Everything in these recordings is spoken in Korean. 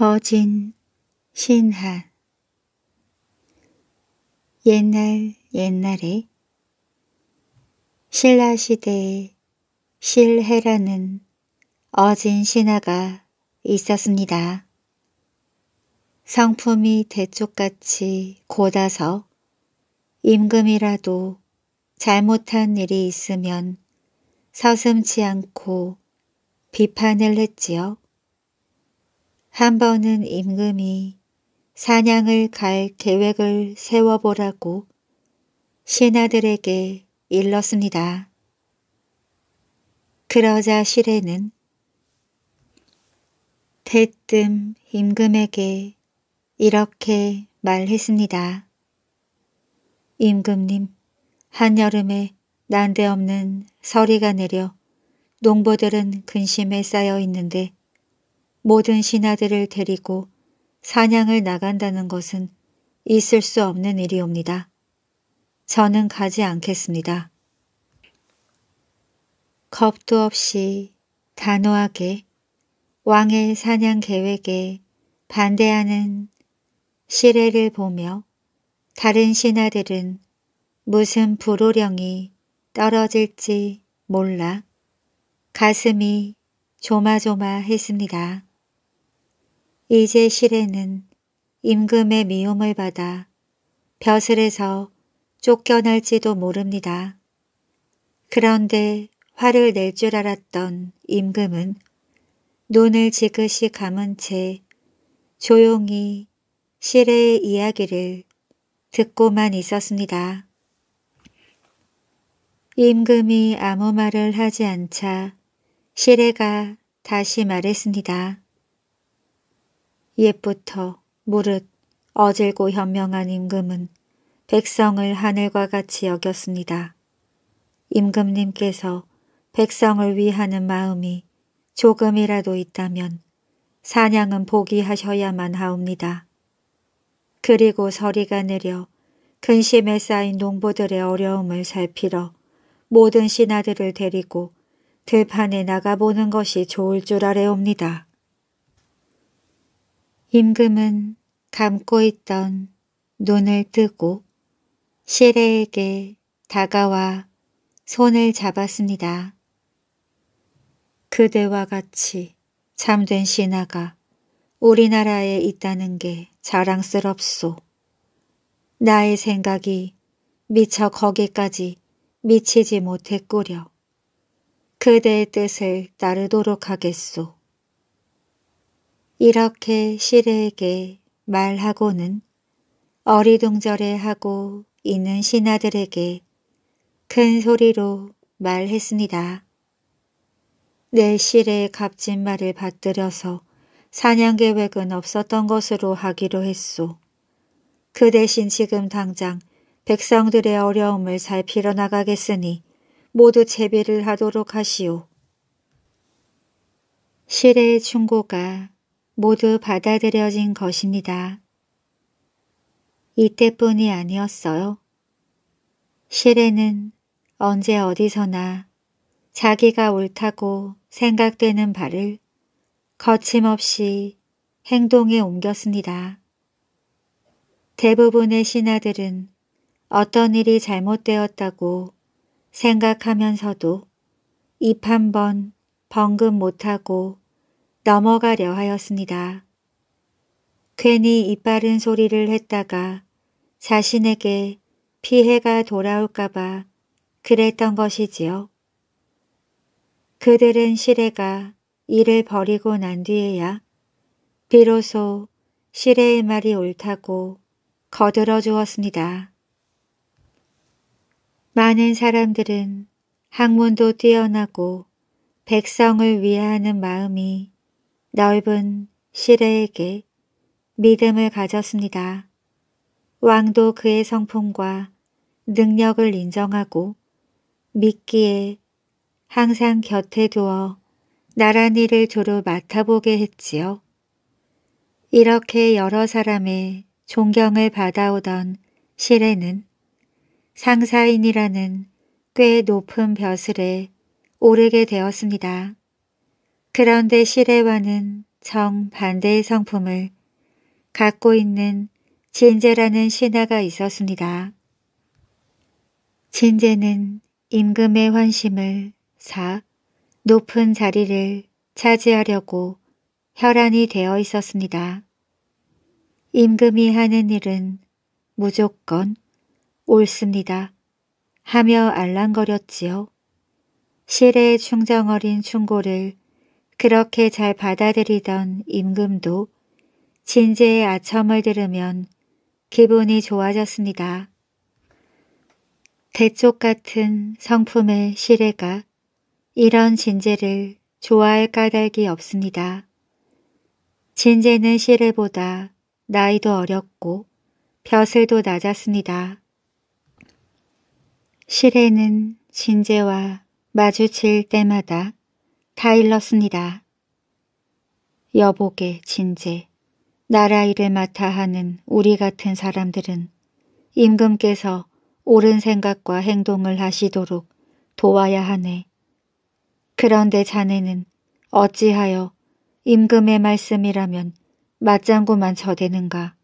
어진 신하 옛날 옛날에 신라 시대에 실해라는 어진 신하가 있었습니다. 성품이 대쪽같이 곧아서 임금이라도 잘못한 일이 있으면 서슴지 않고 비판을 했지요. 한 번은 임금이 사냥을 갈 계획을 세워보라고 신하들에게 일렀습니다. 그러자 시래는 대뜸 임금에게 이렇게 말했습니다. 임금님, 한여름에 난데없는 서리가 내려 농부들은 근심에 쌓여 있는데 모든 신하들을 데리고 사냥을 나간다는 것은 있을 수 없는 일이옵니다. 저는 가지 않겠습니다. 겁도 없이 단호하게 왕의 사냥 계획에 반대하는 시례를 보며 다른 신하들은 무슨 불호령이 떨어질지 몰라 가슴이 조마조마했습니다. 이제 시레는 임금의 미움을 받아 벼슬에서 쫓겨날지도 모릅니다. 그런데 화를 낼 줄 알았던 임금은 눈을 지그시 감은 채 조용히 시레의 이야기를 듣고만 있었습니다. 임금이 아무 말을 하지 않자 시레가 다시 말했습니다. 옛부터 무릇 어질고 현명한 임금은 백성을 하늘과 같이 여겼습니다. 임금님께서 백성을 위하는 마음이 조금이라도 있다면 사냥은 포기하셔야만 하옵니다. 그리고 서리가 내려 근심에 쌓인 농부들의 어려움을 살피러 모든 신하들을 데리고 들판에 나가보는 것이 좋을 줄 아래옵니다. 임금은 감고 있던 눈을 뜨고 시레에게 다가와 손을 잡았습니다. 그대와 같이 참된 신하가 우리나라에 있다는 게 자랑스럽소. 나의 생각이 미처 거기까지 미치지 못했구려. 그대의 뜻을 따르도록 하겠소. 이렇게 시에게 말하고는 어리둥절해 하고 있는 신하들에게 큰 소리로 말했습니다. 내 실의 값진말을 받들여서 사냥 계획은 없었던 것으로 하기로 했소. 그 대신 지금 당장 백성들의 어려움을 살피러 나가겠으니 모두 제비를 하도록 하시오. 실의 충고가 모두 받아들여진 것입니다. 이때뿐이 아니었어요. 시레는 언제 어디서나 자기가 옳다고 생각되는 바를 거침없이 행동에 옮겼습니다. 대부분의 신하들은 어떤 일이 잘못되었다고 생각하면서도 입 한번벙금 못하고 넘어가려 하였습니다. 괜히 이빠른 소리를 했다가 자신에게 피해가 돌아올까봐 그랬던 것이지요. 그들은 시래가 일을 버리고 난 뒤에야 비로소 시래의 말이 옳다고 거들어 주었습니다. 많은 사람들은 학문도 뛰어나고 백성을 위하는 마음이 넓은 시레에게 믿음을 가졌습니다. 왕도 그의 성품과 능력을 인정하고 믿기에 항상 곁에 두어 나란히를 두루 맡아보게 했지요. 이렇게 여러 사람의 존경을 받아오던 시레는 상사인이라는 꽤 높은 벼슬에 오르게 되었습니다. 그런데 시대와는 정반대의 성품을 갖고 있는 진제라는 신하가 있었습니다. 진제는 임금의 환심을 사 높은 자리를 차지하려고 혈안이 되어 있었습니다. 임금이 하는 일은 무조건 옳습니다. 하며 알랑거렸지요. 시래의 충정어린 충고를 그렇게 잘 받아들이던 임금도 진재의 아첨을 들으면 기분이 좋아졌습니다. 대쪽 같은 성품의 시래가 이런 진재를 좋아할 까닭이 없습니다. 진재는 시래보다 나이도 어렸고 벼슬도 낮았습니다. 시래는 진재와 마주칠 때마다 다일렀습니다 여복의 진제, 나라 일을 맡아 하는 우리 같은 사람들은 임금께서 옳은 생각과 행동을 하시도록 도와야 하네. 그런데 자네는 어찌하여 임금의 말씀이라면 맞장구만 저대는가잘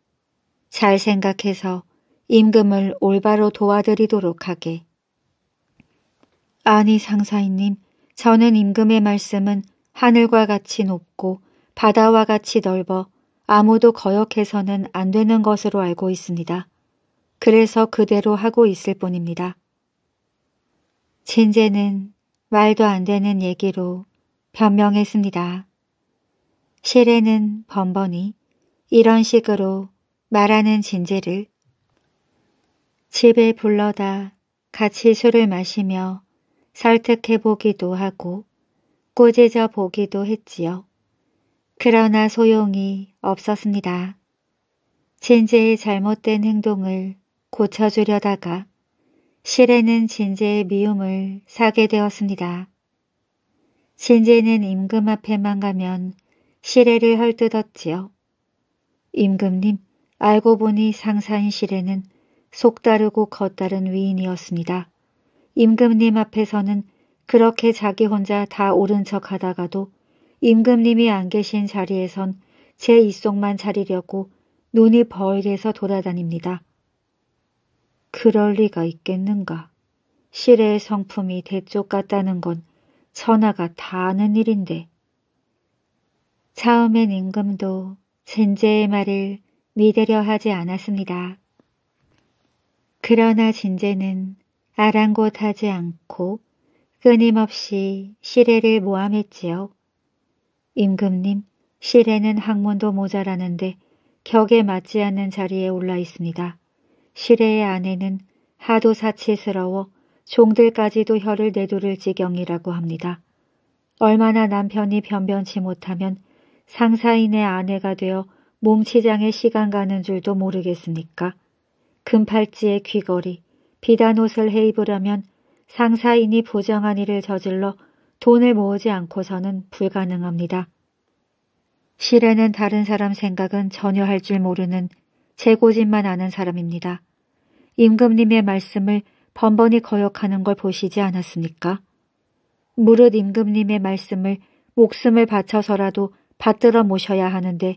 생각해서 임금을 올바로 도와드리도록 하게. 아니 상사인님, 저는 임금의 말씀은 하늘과 같이 높고 바다와 같이 넓어 아무도 거역해서는 안 되는 것으로 알고 있습니다. 그래서 그대로 하고 있을 뿐입니다. 진제는 말도 안 되는 얘기로 변명했습니다. 시래는 번번이 이런 식으로 말하는 진제를 집에 불러다 같이 술을 마시며 설득해보기도 하고 꼬지져 보기도 했지요. 그러나 소용이 없었습니다. 진제의 잘못된 행동을 고쳐주려다가 실에는 진제의 미움을 사게 되었습니다. 진제는 임금 앞에만 가면 시래를 헐뜯었지요. 임금님, 알고 보니 상사인 시래는 속다르고 겉다른 위인이었습니다. 임금님 앞에서는 그렇게 자기 혼자 다 오른 척 하다가도 임금님이 안 계신 자리에선 제 입속만 차리려고 눈이 벌게서 돌아다닙니다. 그럴 리가 있겠는가. 시래의 성품이 대쪽 같다는 건 천하가 다 아는 일인데. 처음엔 임금도 진제의 말을 믿으려 하지 않았습니다. 그러나 진제는 아랑곳하지 않고 끊임없이 시래를 모함했지요. 임금님, 시래는 학문도 모자라는데 격에 맞지 않는 자리에 올라 있습니다. 시래의 아내는 하도 사치스러워 종들까지도 혀를 내두를 지경이라고 합니다. 얼마나 남편이 변변치 못하면 상사인의 아내가 되어 몸치장에 시간 가는 줄도 모르겠습니까? 금팔찌의 귀걸이, 비단 옷을 해입으려면 상사인이 보장한 일을 저질러 돈을 모으지 않고서는 불가능합니다. 실에는 다른 사람 생각은 전혀 할 줄 모르는 재고집만 아는 사람입니다. 임금님의 말씀을 번번이 거역하는 걸 보시지 않았습니까? 무릇 임금님의 말씀을 목숨을 바쳐서라도 받들어 모셔야 하는데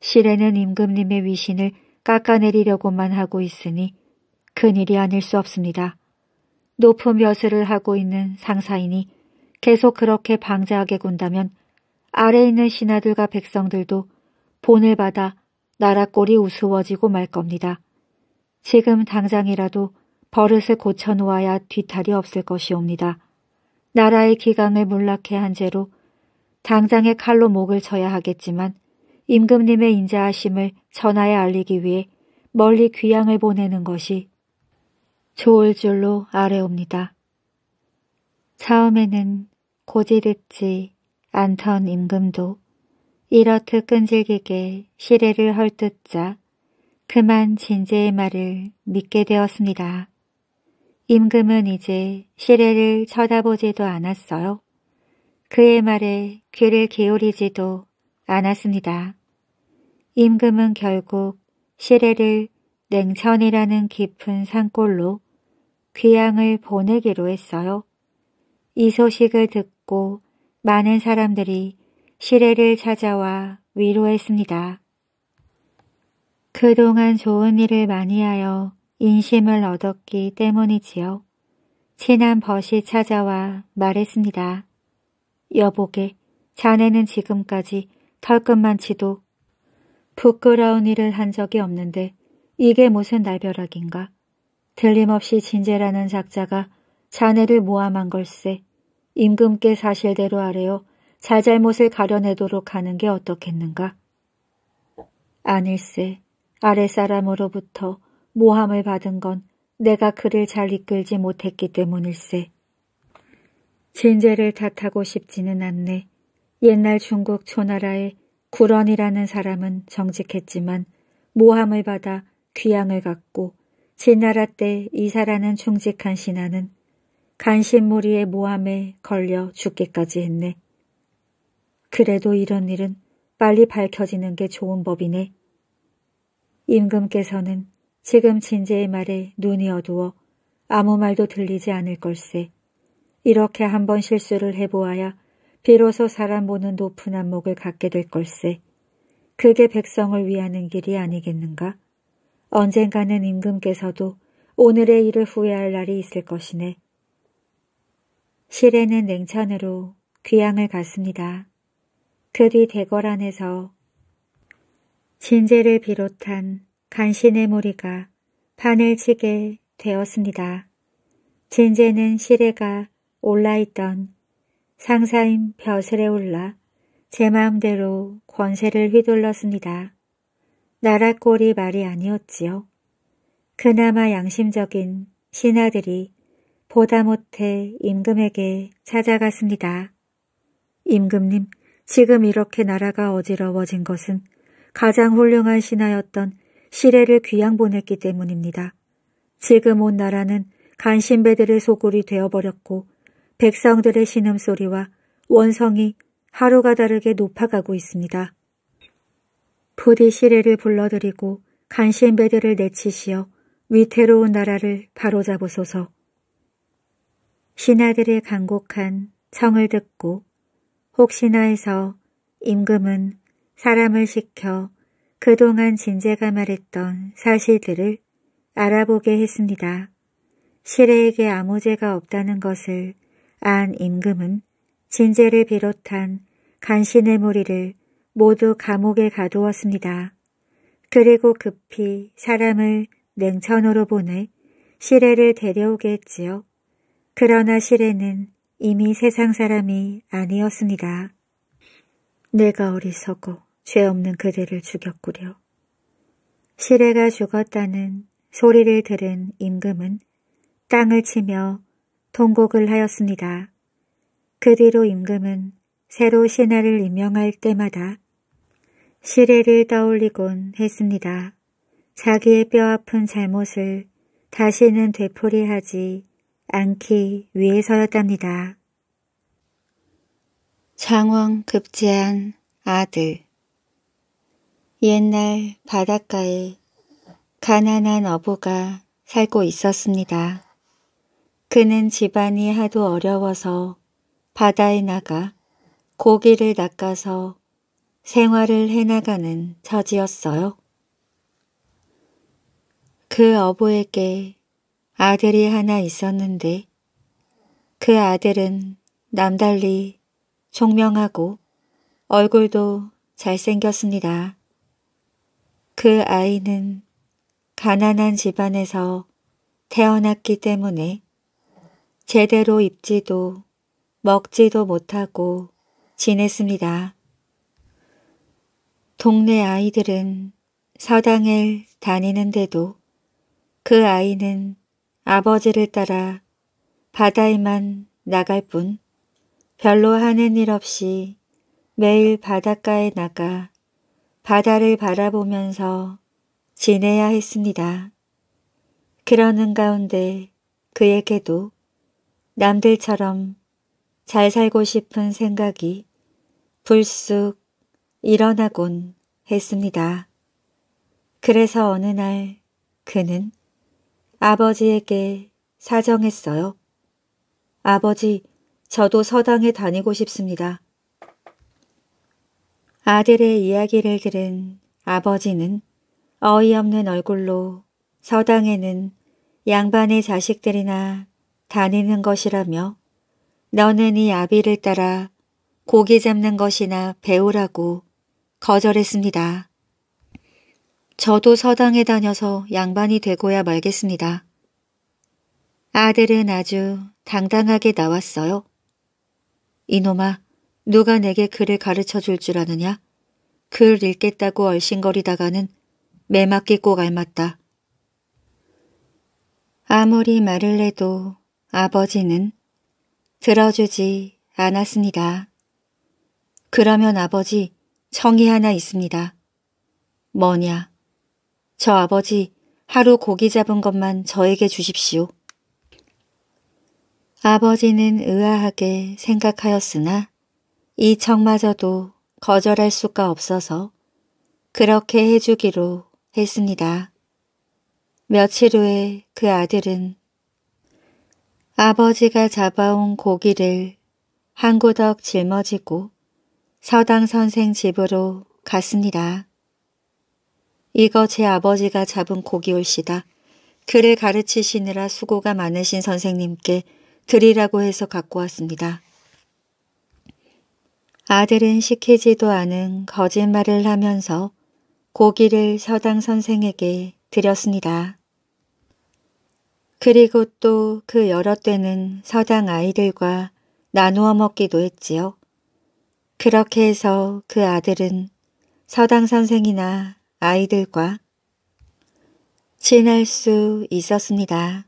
실에는 임금님의 위신을 깎아내리려고만 하고 있으니 큰일이 아닐 수 없습니다. 높은 벼슬을 하고 있는 상사이니 계속 그렇게 방자하게 군다면 아래 에 있는 신하들과 백성들도 본을 받아 나라꼴이 우스워지고 말 겁니다. 지금 당장이라도 버릇을 고쳐놓아야 뒤탈이 없을 것이옵니다. 나라의 기강을 몰락해 한 죄로 당장의 칼로 목을 쳐야 하겠지만 임금님의 인자하심을 전하에 알리기 위해 멀리 귀양을 보내는 것이 좋을 줄로 아뢰옵니다. 처음에는 고지듣지 않던 임금도 이렇듯 끈질기게 시례를 헐뜯자 그만 진제의 말을 믿게 되었습니다. 임금은 이제 시례를 쳐다보지도 않았어요. 그의 말에 귀를 기울이지도 않았습니다. 임금은 결국 시례를 냉천이라는 깊은 산골로 귀향을 보내기로 했어요. 이 소식을 듣고 많은 사람들이 시래를 찾아와 위로했습니다. 그동안 좋은 일을 많이 하여 인심을 얻었기 때문이지요. 친한 벗이 찾아와 말했습니다. 여보게, 자네는 지금까지 털끝만 치도 부끄러운 일을 한 적이 없는데 이게 무슨 날벼락인가? 틀림없이 진재라는 작자가 자네를 모함한 걸세 임금께 사실대로 하래요. 잘잘못을 가려내도록 하는 게 어떻겠는가? 아닐세. 아랫사람으로부터 모함을 받은 건 내가 그를 잘 이끌지 못했기 때문일세. 진재를 탓하고 싶지는 않네. 옛날 중국 초나라의 구런이라는 사람은 정직했지만 모함을 받아 귀양을 갖고 진나라 때 이사라는 충직한 신하는 간신무리의 모함에 걸려 죽기까지 했네. 그래도 이런 일은 빨리 밝혀지는 게 좋은 법이네. 임금께서는 지금 진제의 말에 눈이 어두워 아무 말도 들리지 않을 걸세. 이렇게 한번 실수를 해보아야 비로소 사람 보는 높은 안목을 갖게 될 걸세. 그게 백성을 위하는 길이 아니겠는가? 언젠가는 임금께서도 오늘의 일을 후회할 날이 있을 것이네. 실에는 냉천으로 귀향을 갔습니다. 그 뒤 대궐 안에서 진제를 비롯한 간신의 무리가 판을 치게 되었습니다. 진제는 실에가 올라있던 상사인 벼슬에 올라 제 마음대로 권세를 휘둘렀습니다. 나라꼴이 말이 아니었지요. 그나마 양심적인 신하들이 보다 못해 임금에게 찾아갔습니다. 임금님, 지금 이렇게 나라가 어지러워진 것은 가장 훌륭한 신하였던 시래를 귀양 보냈기 때문입니다. 지금 온 나라는 간신배들의 소굴이 되어버렸고 백성들의 신음소리와 원성이 하루가 다르게 높아가고 있습니다. 부디 시레를 불러들이고 간신배들을 내치시어 위태로운 나라를 바로잡으소서. 신하들의 간곡한 청을 듣고 혹시나 해서 임금은 사람을 시켜 그동안 진제가 말했던 사실들을 알아보게 했습니다. 시레에게 아무 죄가 없다는 것을 안 임금은 진제를 비롯한 간신의 무리를 모두 감옥에 가두었습니다. 그리고 급히 사람을 냉천으로 보내 시레를 데려오게 했지요. 그러나 시레는 이미 세상 사람이 아니었습니다. 내가 어리석어 죄 없는 그대를 죽였구려. 시레가 죽었다는 소리를 들은 임금은 땅을 치며 통곡을 하였습니다. 그 뒤로 임금은 새로 신하를 임명할 때마다 시래를 떠올리곤 했습니다. 자기의 뼈아픈 잘못을 다시는 되풀이하지 않기 위해서였답니다. 장황 급제한 아들 옛날 바닷가에 가난한 어부가 살고 있었습니다. 그는 집안이 하도 어려워서 바다에 나가 고기를 낚아서 생활을 해나가는 처지였어요. 그 어부에게 아들이 하나 있었는데 그 아들은 남달리 총명하고 얼굴도 잘생겼습니다. 그 아이는 가난한 집안에서 태어났기 때문에 제대로 입지도 먹지도 못하고 지냈습니다. 동네 아이들은 서당을 다니는데도 그 아이는 아버지를 따라 바다에만 나갈 뿐 별로 하는 일 없이 매일 바닷가에 나가 바다를 바라보면서 지내야 했습니다. 그러는 가운데 그에게도 남들처럼 잘 살고 싶은 생각이 불쑥 일어나곤 했습니다. 그래서 어느 날 그는 아버지에게 사정했어요. 아버지, 저도 서당에 다니고 싶습니다. 아들의 이야기를 들은 아버지는 어이없는 얼굴로 서당에는 양반의 자식들이나 다니는 것이라며 너는 이 아비를 따라 고기 잡는 것이나 배우라고 거절했습니다. 저도 서당에 다녀서 양반이 되고야 말겠습니다. 아들은 아주 당당하게 나왔어요. 이놈아, 누가 내게 글을 가르쳐 줄 줄 아느냐? 글 읽겠다고 얼씬거리다가는 매맞기 꼭 알맞다. 아무리 말을 해도 아버지는 들어주지 않았습니다. 그러면 아버지 청이 하나 있습니다. 뭐냐. 저 아버지 하루 고기 잡은 것만 저에게 주십시오. 아버지는 의아하게 생각하였으나 이 청마저도 거절할 수가 없어서 그렇게 해주기로 했습니다. 며칠 후에 그 아들은 아버지가 잡아온 고기를 한 구덕 짊어지고 서당 선생 집으로 갔습니다. 이거 제 아버지가 잡은 고기올시다. 글을 가르치시느라 수고가 많으신 선생님께 드리라고 해서 갖고 왔습니다. 아들은 시키지도 않은 거짓말을 하면서 고기를 서당 선생에게 드렸습니다. 그리고 또 그 여러 때는 서당 아이들과 나누어 먹기도 했지요. 그렇게 해서 그 아들은 서당 선생이나 아이들과 친할 수 있었습니다.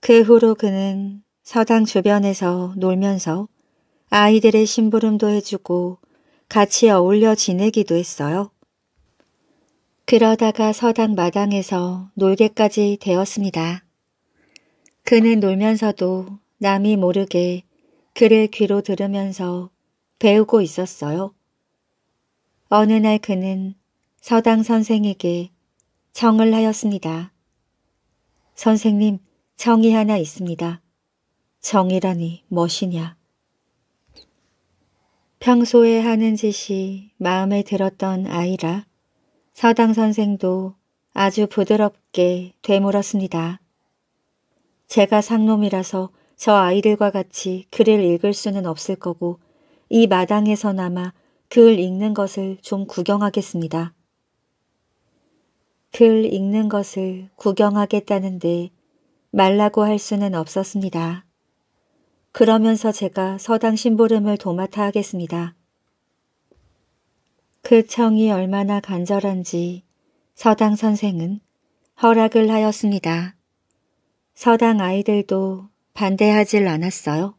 그 후로 그는 서당 주변에서 놀면서 아이들의 심부름도 해주고 같이 어울려 지내기도 했어요. 그러다가 서당 마당에서 놀게까지 되었습니다. 그는 놀면서도 남이 모르게 그를 귀로 들으면서 배우고 있었어요. 어느 날 그는 서당 선생에게 청을 하였습니다. 선생님, 청이 하나 있습니다. 정이라니 멋이냐. 평소에 하는 짓이 마음에 들었던 아이라 서당 선생도 아주 부드럽게 되물었습니다. 제가 상놈이라서 저 아이들과 같이 글을 읽을 수는 없을 거고 이 마당에서나마 글 읽는 것을 좀 구경하겠습니다. 글 읽는 것을 구경하겠다는데 말라고 할 수는 없었습니다. 그러면서 제가 서당 심부름을 도맡아 하겠습니다. 그 청이 얼마나 간절한지 서당 선생은 허락을 하였습니다. 서당 아이들도 반대하질 않았어요.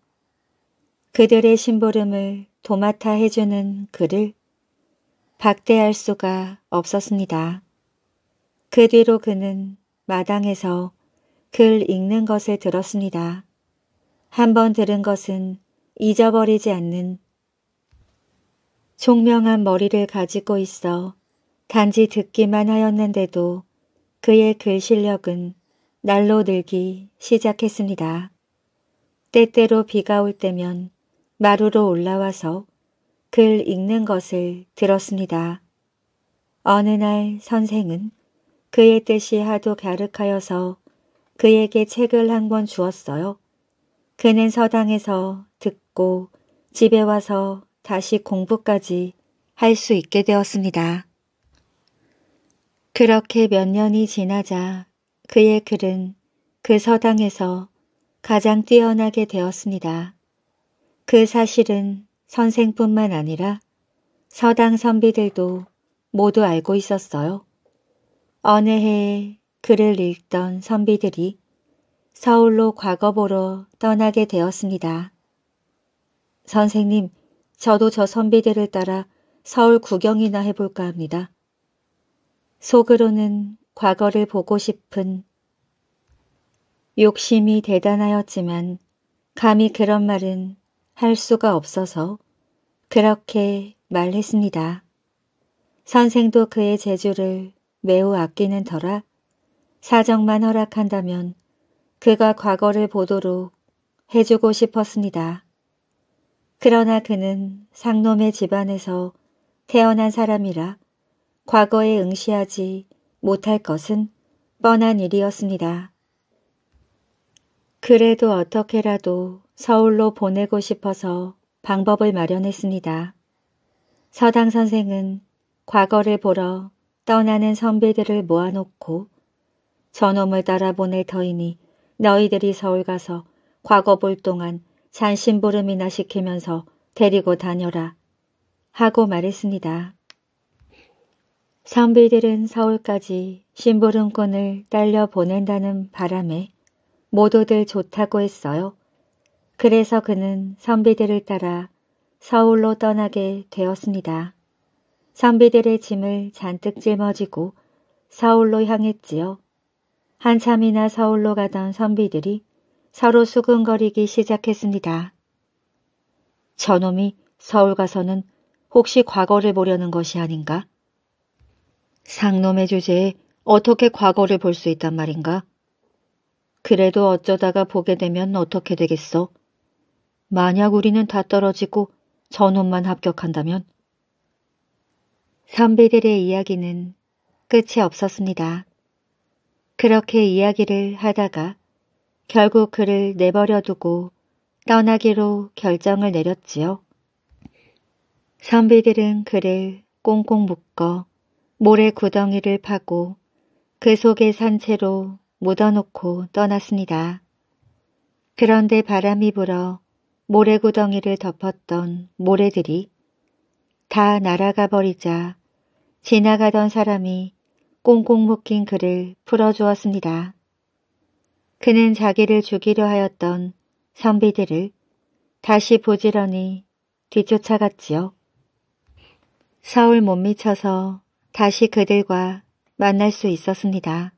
그들의 심부름을 도맡아 해주는 그를 박대할 수가 없었습니다. 그 뒤로 그는 마당에서 글 읽는 것을 들었습니다. 한번 들은 것은 잊어버리지 않는 총명한 머리를 가지고 있어 단지 듣기만 하였는데도 그의 글 실력은 날로 늘기 시작했습니다. 때때로 비가 올 때면 마루로 올라와서 글 읽는 것을 들었습니다. 어느 날 선생은 그의 뜻이 하도 갸륵하여서 그에게 책을 한 권 주었어요. 그는 서당에서 듣고 집에 와서 다시 공부까지 할 수 있게 되었습니다. 그렇게 몇 년이 지나자 그의 글은 그 서당에서 가장 뛰어나게 되었습니다. 그 사실은 선생뿐만 아니라 서당 선비들도 모두 알고 있었어요. 어느 해에 글을 읽던 선비들이 서울로 과거 보러 떠나게 되었습니다. 선생님, 저도 저 선비들을 따라 서울 구경이나 해볼까 합니다. 속으로는 과거를 보고 싶은 욕심이 대단하였지만 감히 그런 말은 할 수가 없어서 그렇게 말했습니다. 선생도 그의 재주를 매우 아끼는 터라 사정만 허락한다면 그가 과거를 보도록 해주고 싶었습니다. 그러나 그는 상놈의 집안에서 태어난 사람이라 과거에 응시하지 못할 것은 뻔한 일이었습니다. 그래도 어떻게라도 서울로 보내고 싶어서 방법을 마련했습니다. 서당 선생은 과거를 보러 떠나는 선배들을 모아놓고 저놈을 따라 보낼 터이니 너희들이 서울 가서 과거 볼 동안 잔심부름이나 시키면서 데리고 다녀라 하고 말했습니다. 선비들은 서울까지 심부름꾼을 딸려 보낸다는 바람에 모두들 좋다고 했어요. 그래서 그는 선비들을 따라 서울로 떠나게 되었습니다. 선비들의 짐을 잔뜩 짊어지고 서울로 향했지요. 한참이나 서울로 가던 선비들이 서로 수근거리기 시작했습니다. 저놈이 서울 가서는 혹시 과거를 보려는 것이 아닌가? 상놈의 주제에 어떻게 과거를 볼 수 있단 말인가? 그래도 어쩌다가 보게 되면 어떻게 되겠어? 만약 우리는 다 떨어지고 전원만 합격한다면? 선배들의 이야기는 끝이 없었습니다. 그렇게 이야기를 하다가 결국 그를 내버려두고 떠나기로 결정을 내렸지요. 선비들은 그를 꽁꽁 묶어 모래 구덩이를 파고 그 속에 산 채로 묻어놓고 떠났습니다. 그런데 바람이 불어 모래구덩이를 덮었던 모래들이 다 날아가 버리자 지나가던 사람이 꽁꽁 묶인 그를 풀어주었습니다. 그는 자기를 죽이려 하였던 선비들을 다시 보지런히 뒤쫓아갔지요. 서울 못 미쳐서 다시 그들과 만날 수 있었습니다.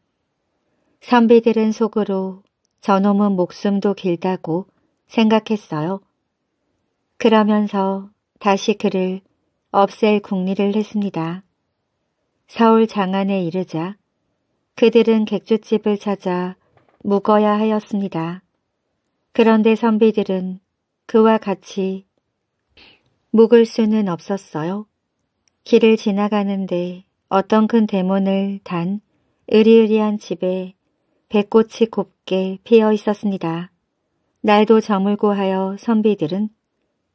선비들은 속으로 저놈은 목숨도 길다고 생각했어요. 그러면서 다시 그를 없앨 궁리를 했습니다. 서울 장안에 이르자 그들은 객주집을 찾아 묵어야 하였습니다. 그런데 선비들은 그와 같이 묵을 수는 없었어요. 길을 지나가는데 어떤 큰 대문을 단 으리으리한 집에 배꽃이 곱게 피어 있었습니다. 날도 저물고 하여 선비들은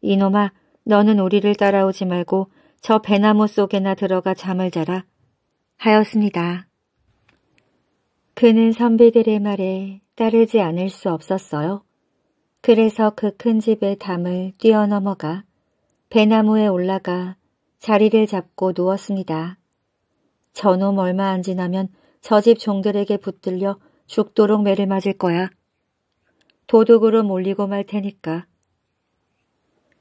이놈아 너는 우리를 따라오지 말고 저 배나무 속에나 들어가 잠을 자라 하였습니다. 그는 선비들의 말에 따르지 않을 수 없었어요. 그래서 그 큰 집의 담을 뛰어넘어가 배나무에 올라가 자리를 잡고 누웠습니다. 저놈 얼마 안 지나면 저 집 종들에게 붙들려 죽도록 매를 맞을 거야. 도둑으로 몰리고 말 테니까.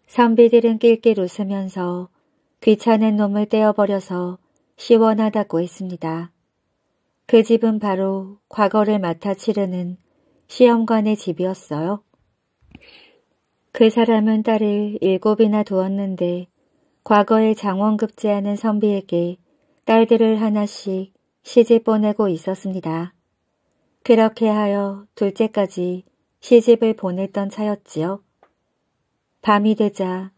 선비들은 낄낄 웃으면서 귀찮은 놈을 떼어버려서 시원하다고 했습니다. 그 집은 바로 과거를 맡아 치르는 시험관의 집이었어요. 그 사람은 딸을 일곱이나 두었는데 과거에 장원급제하는 선비에게 딸들을 하나씩 시집 보내고 있었습니다. 그렇게 하여 둘째까지 시집을 보냈던 차였지요. 밤이 되자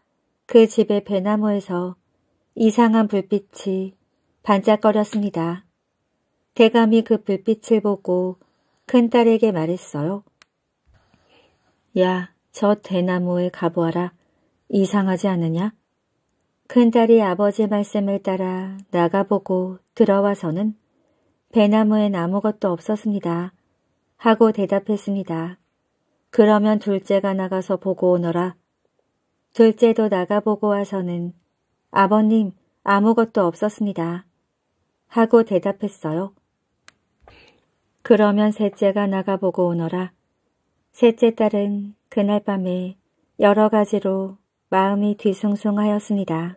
그 집의 배나무에서 이상한 불빛이 반짝거렸습니다. 대감이 그 불빛을 보고 큰딸에게 말했어요. 야, 저 대나무에 가보아라. 이상하지 않느냐? 큰딸이 아버지 말씀을 따라 나가보고 들어와서는 배나무엔 아무것도 없었습니다. 하고 대답했습니다. 그러면 둘째가 나가서 보고 오너라. 둘째도 나가보고 와서는 아버님 아무것도 없었습니다. 하고 대답했어요. 그러면 셋째가 나가보고 오너라. 셋째 딸은 그날 밤에 여러 가지로 마음이 뒤숭숭하였습니다.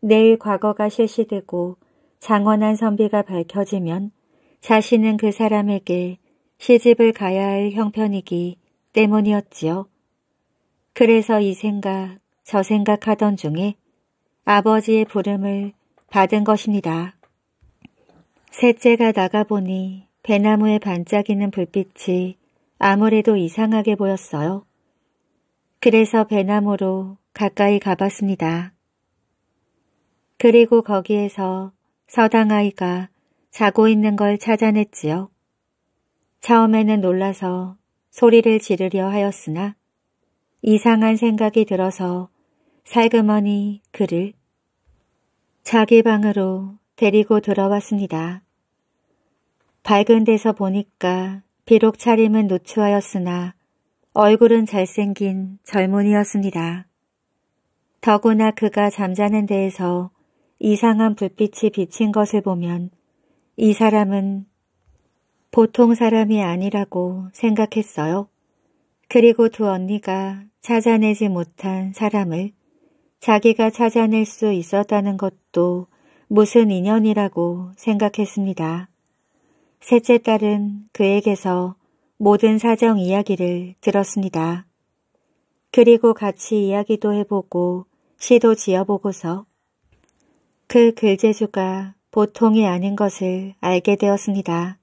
내일 과거가 실시되고 장원한 선비가 밝혀지면 자신은 그 사람에게 시집을 가야 할 형편이기 때문이었지요. 그래서 이 생각, 저 생각하던 중에 아버지의 부름을 받은 것입니다. 셋째가 나가보니 배나무에 반짝이는 불빛이 아무래도 이상하게 보였어요. 그래서 배나무로 가까이 가봤습니다. 그리고 거기에서 서당아이가 자고 있는 걸 찾아냈지요. 처음에는 놀라서 소리를 지르려 하였으나 이상한 생각이 들어서 살그머니 그를 자기 방으로 데리고 들어왔습니다. 밝은 데서 보니까 비록 차림은 노추하였으나 얼굴은 잘생긴 젊은이였습니다. 더구나 그가 잠자는 데에서 이상한 불빛이 비친 것을 보면 이 사람은 보통 사람이 아니라고 생각했어요. 그리고 두 언니가 찾아내지 못한 사람을 자기가 찾아낼 수 있었다는 것도 무슨 인연이라고 생각했습니다. 셋째 딸은 그에게서 모든 사정 이야기를 들었습니다. 그리고 같이 이야기도 해보고 시도 지어보고서 그 글재주가 보통이 아닌 것을 알게 되었습니다.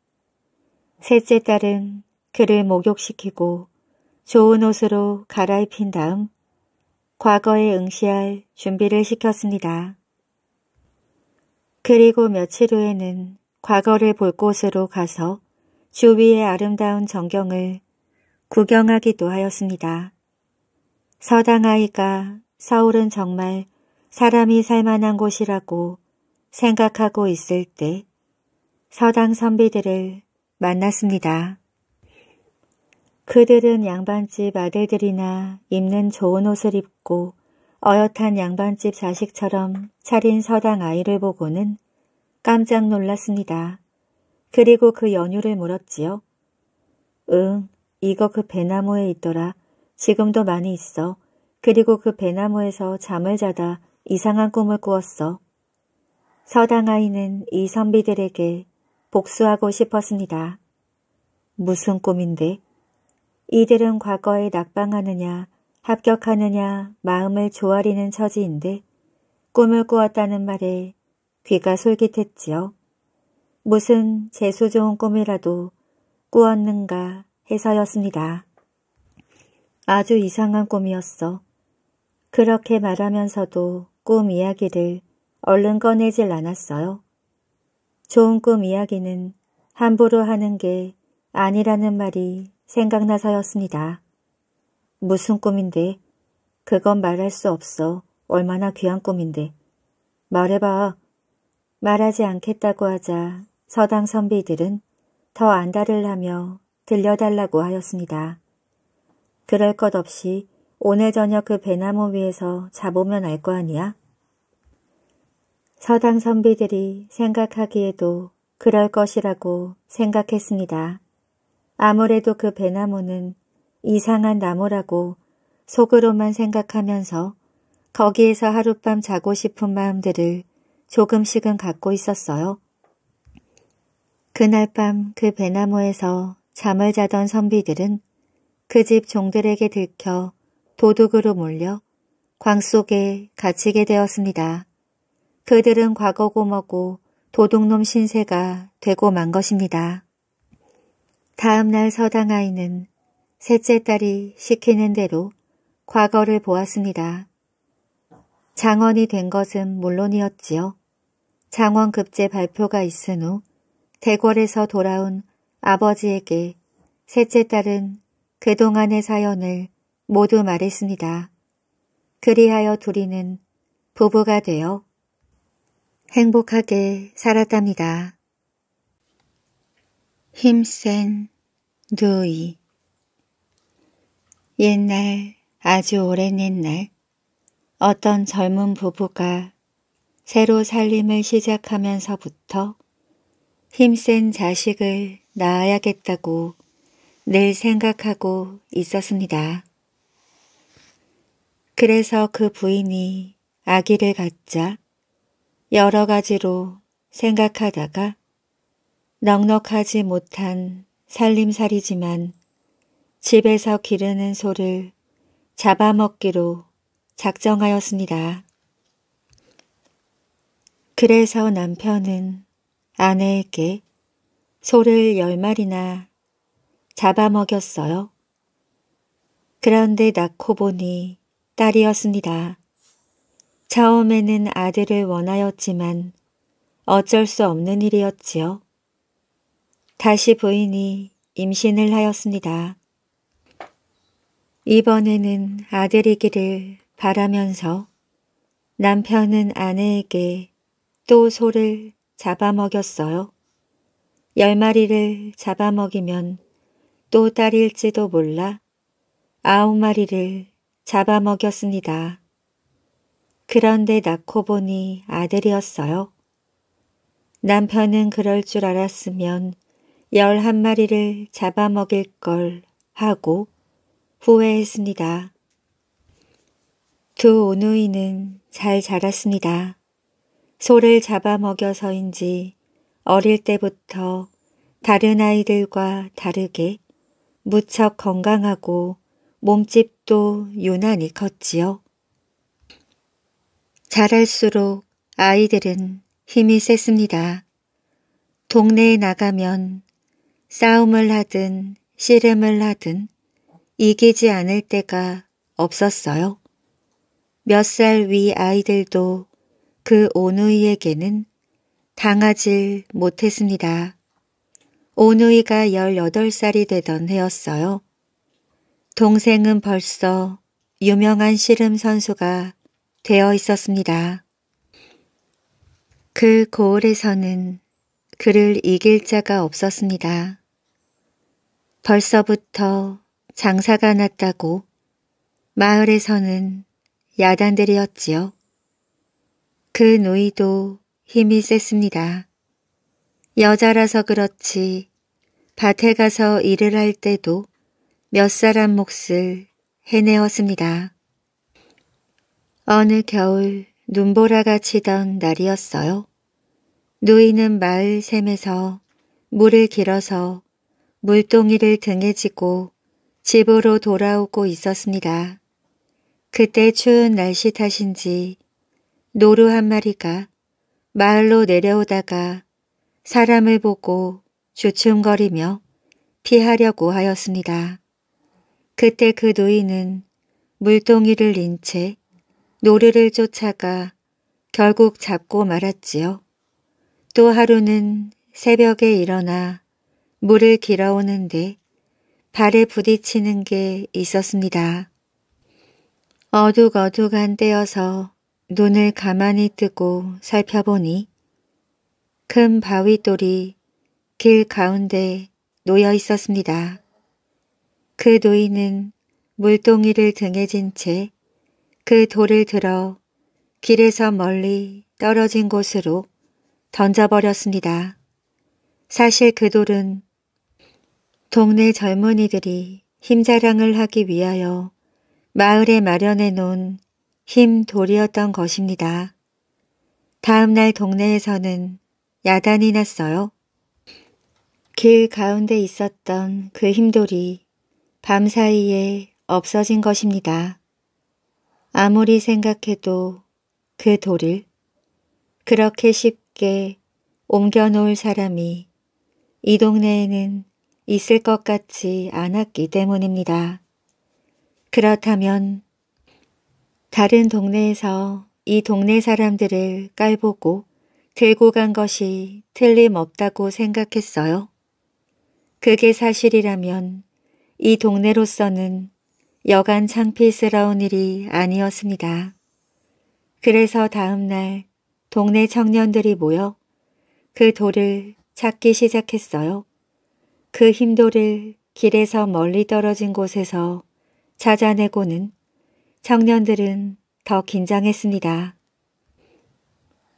셋째 딸은 그를 목욕시키고 좋은 옷으로 갈아입힌 다음 과거에 응시할 준비를 시켰습니다. 그리고 며칠 후에는 과거를 볼 곳으로 가서 주위의 아름다운 전경을 구경하기도 하였습니다. 서당아이가 서울은 정말 사람이 살만한 곳이라고 생각하고 있을 때 서당 선비들을 만났습니다. 그들은 양반집 아들들이나 입는 좋은 옷을 입고 어엿한 양반집 자식처럼 차린 서당 아이를 보고는 깜짝 놀랐습니다. 그리고 그 연유를 물었지요. 응, 이거 그 배나무에 있더라. 지금도 많이 있어. 그리고 그 배나무에서 잠을 자다 이상한 꿈을 꾸었어. 서당 아이는 이 선비들에게 복수하고 싶었습니다. 무슨 꿈인데? 이들은 과거에 낙방하느냐 합격하느냐 마음을 조아리는 처지인데 꿈을 꾸었다는 말에 귀가 솔깃했지요. 무슨 재수 좋은 꿈이라도 꾸었는가 해서였습니다. 아주 이상한 꿈이었어. 그렇게 말하면서도 꿈 이야기를 얼른 꺼내질 않았어요. 좋은 꿈 이야기는 함부로 하는 게 아니라는 말이 생각나서였습니다. 무슨 꿈인데? 그건 말할 수 없어. 얼마나 귀한 꿈인데. 말해봐. 말하지 않겠다고 하자 서당 선비들은 더 안달을 하며 들려달라고 하였습니다. 그럴 것 없이 오늘 저녁 그 배나무 위에서 자보면 알 거 아니야? 서당 선비들이 생각하기에도 그럴 것이라고 생각했습니다. 아무래도 그 배나무는 이상한 나무라고 속으로만 생각하면서 거기에서 하룻밤 자고 싶은 마음들을 조금씩은 갖고 있었어요. 그날 밤 그 배나무에서 잠을 자던 선비들은 그 집 종들에게 들켜 도둑으로 몰려 광 속에 갇히게 되었습니다. 그들은 과거고 뭐고 도둑놈 신세가 되고 만 것입니다. 다음 날 서당 아이는 셋째 딸이 시키는 대로 과거를 보았습니다. 장원이 된 것은 물론이었지요. 장원 급제 발표가 있은 후 대궐에서 돌아온 아버지에게 셋째 딸은 그동안의 사연을 모두 말했습니다. 그리하여 둘이는 부부가 되어 행복하게 살았답니다. 힘센 누이 옛날 아주 오랜 옛날 어떤 젊은 부부가 새로 살림을 시작하면서부터 힘센 자식을 낳아야겠다고 늘 생각하고 있었습니다. 그래서 그 부인이 아기를 갖자 여러 가지로 생각하다가 넉넉하지 못한 살림살이지만 집에서 기르는 소를 잡아먹기로 작정하였습니다. 그래서 남편은 아내에게 소를 열 마리나 잡아먹였어요. 그런데 낳고 보니 딸이었습니다. 처음에는 아들을 원하였지만 어쩔 수 없는 일이었지요. 다시 부인이 임신을 하였습니다. 이번에는 아들이기를 바라면서 남편은 아내에게 또 소를 잡아먹였어요. 열 마리를 잡아먹이면 또 딸일지도 몰라 아홉 마리를 잡아먹였습니다. 그런데 낳고 보니 아들이었어요. 남편은 그럴 줄 알았으면 열 한 마리를 잡아먹일 걸 하고 후회했습니다. 두 오누이는 잘 자랐습니다. 소를 잡아먹여서인지 어릴 때부터 다른 아이들과 다르게 무척 건강하고 몸집도 유난히 컸지요. 자랄수록 아이들은 힘이 셌습니다. 동네에 나가면 싸움을 하든 씨름을 하든 이기지 않을 때가 없었어요. 몇 살 위 아이들도 그 오누이에게는 당하질 못했습니다. 오누이가 18살이 되던 해였어요. 동생은 벌써 유명한 씨름 선수가 되어 있었습니다. 그 고을에서는 그를 이길 자가 없었습니다. 벌써부터 장사가 났다고 마을에서는 야단들이었지요. 그 누이도 힘이 셌습니다. 여자라서 그렇지 밭에 가서 일을 할 때도 몇 사람 몫을 해내었습니다. 어느 겨울 눈보라가 치던 날이었어요. 누이는 마을 샘에서 물을 길어서 물동이를 등에 지고 집으로 돌아오고 있었습니다. 그때 추운 날씨 탓인지 노루 한 마리가 마을로 내려오다가 사람을 보고 주춤거리며 피하려고 하였습니다. 그때 그 노인은 물동이를 린채 노래를 쫓아가 결국 잡고 말았지요. 또 하루는 새벽에 일어나 물을 길어오는데 발에 부딪히는 게 있었습니다. 어둑어둑한 때여서 눈을 가만히 뜨고 살펴보니 큰 바위돌이 길 가운데 놓여 있었습니다. 그 노인은 물동이를 등에 진 채 그 돌을 들어 길에서 멀리 떨어진 곳으로 던져버렸습니다. 사실 그 돌은 동네 젊은이들이 힘자랑을 하기 위하여 마을에 마련해 놓은 힘 돌이었던 것입니다. 다음 날 동네에서는 야단이 났어요. 길 가운데 있었던 그 힘돌이 밤 사이에 없어진 것입니다. 아무리 생각해도 그 돌을 그렇게 쉽게 옮겨놓을 사람이 이 동네에는 있을 것 같지 않았기 때문입니다. 그렇다면 다른 동네에서 이 동네 사람들을 깔보고 들고 간 것이 틀림없다고 생각했어요. 그게 사실이라면 이 동네로서는 여간 창피스러운 일이 아니었습니다. 그래서 다음 날 동네 청년들이 모여 그 돌을 찾기 시작했어요. 그힘돌을 길에서 멀리 떨어진 곳에서 찾아내고는 청년들은 더 긴장했습니다.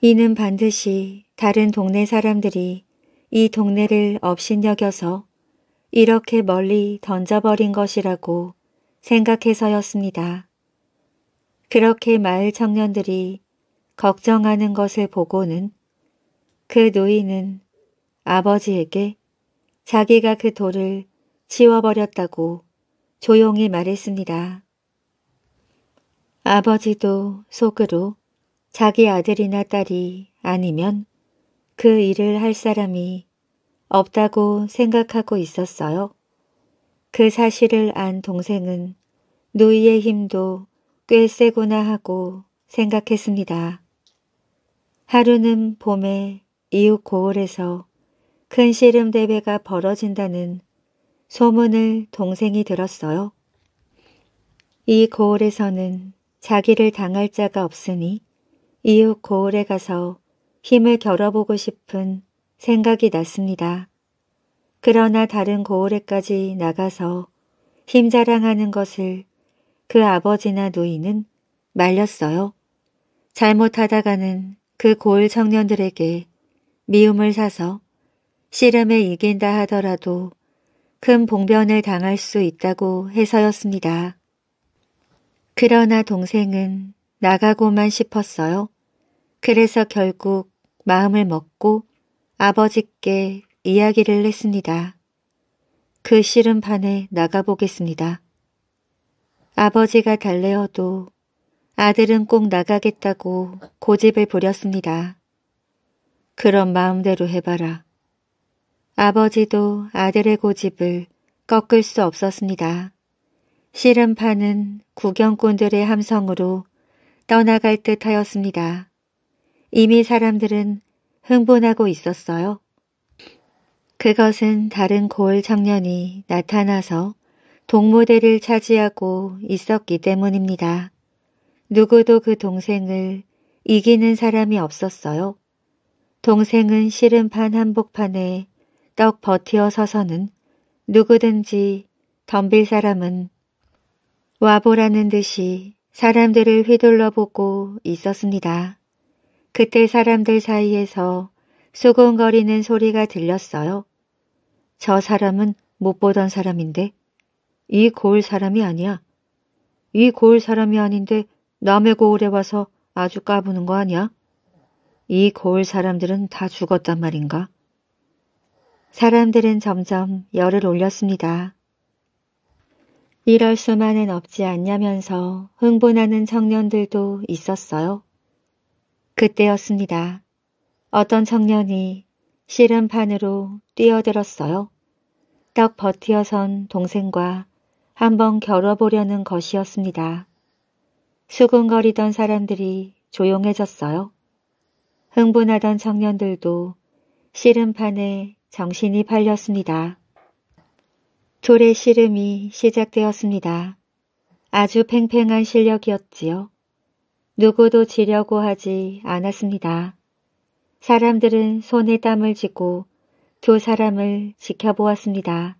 이는 반드시 다른 동네 사람들이 이 동네를 업신여겨서 이렇게 멀리 던져버린 것이라고 생각해서였습니다. 그렇게 마을 청년들이 걱정하는 것을 보고는 그 노인은 아버지에게 자기가 그 돌을 치워버렸다고 조용히 말했습니다. 아버지도 속으로 자기 아들이나 딸이 아니면 그 일을 할 사람이 없다고 생각하고 있었어요. 그 사실을 안 동생은 누이의 힘도 꽤 세구나 하고 생각했습니다. 하루는 봄에 이웃 고을에서 큰 씨름 대회가 벌어진다는 소문을 동생이 들었어요. 이 고을에서는 자기를 당할 자가 없으니 이웃 고을에 가서 힘을 겨뤄보고 싶은 생각이 났습니다. 그러나 다른 고을에까지 나가서 힘 자랑하는 것을 그 아버지나 누이는 말렸어요. 잘못하다가는 그 고을 청년들에게 미움을 사서 씨름에 이긴다 하더라도 큰 봉변을 당할 수 있다고 해서였습니다. 그러나 동생은 나가고만 싶었어요. 그래서 결국 마음을 먹고 아버지께 이야기를 했습니다. 그 싫은 판에 나가보겠습니다. 아버지가 달래어도 아들은 꼭 나가겠다고 고집을 부렸습니다. 그런 마음대로 해봐라. 아버지도 아들의 고집을 꺾을 수 없었습니다. 싫은 판은 구경꾼들의 함성으로 떠나갈 듯 하였습니다. 이미 사람들은 흥분하고 있었어요. 그것은 다른 고을 청년이 나타나서 동무대를 차지하고 있었기 때문입니다. 누구도 그 동생을 이기는 사람이 없었어요. 동생은 씨름판 한복판에 떡 버티어 서서는 누구든지 덤빌 사람은 와보라는 듯이 사람들을 휘둘러보고 있었습니다. 그때 사람들 사이에서 수근거리는 소리가 들렸어요. 저 사람은 못 보던 사람인데 이 고을 사람이 아니야. 이 고을 사람이 아닌데 남의 고을에 와서 아주 까부는 거 아니야? 이 고을 사람들은 다 죽었단 말인가? 사람들은 점점 열을 올렸습니다. 이럴 수만은 없지 않냐면서 흥분하는 청년들도 있었어요. 그때였습니다. 어떤 청년이 씨름판으로 뛰어들었어요. 딱 버티어선 동생과 한번 겨뤄보려는 것이었습니다. 수근거리던 사람들이 조용해졌어요. 흥분하던 청년들도 씨름판에 정신이 팔렸습니다. 둘의 씨름이 시작되었습니다. 아주 팽팽한 실력이었지요. 누구도 지려고 하지 않았습니다. 사람들은 손에 땀을 쥐고 두 사람을 지켜보았습니다.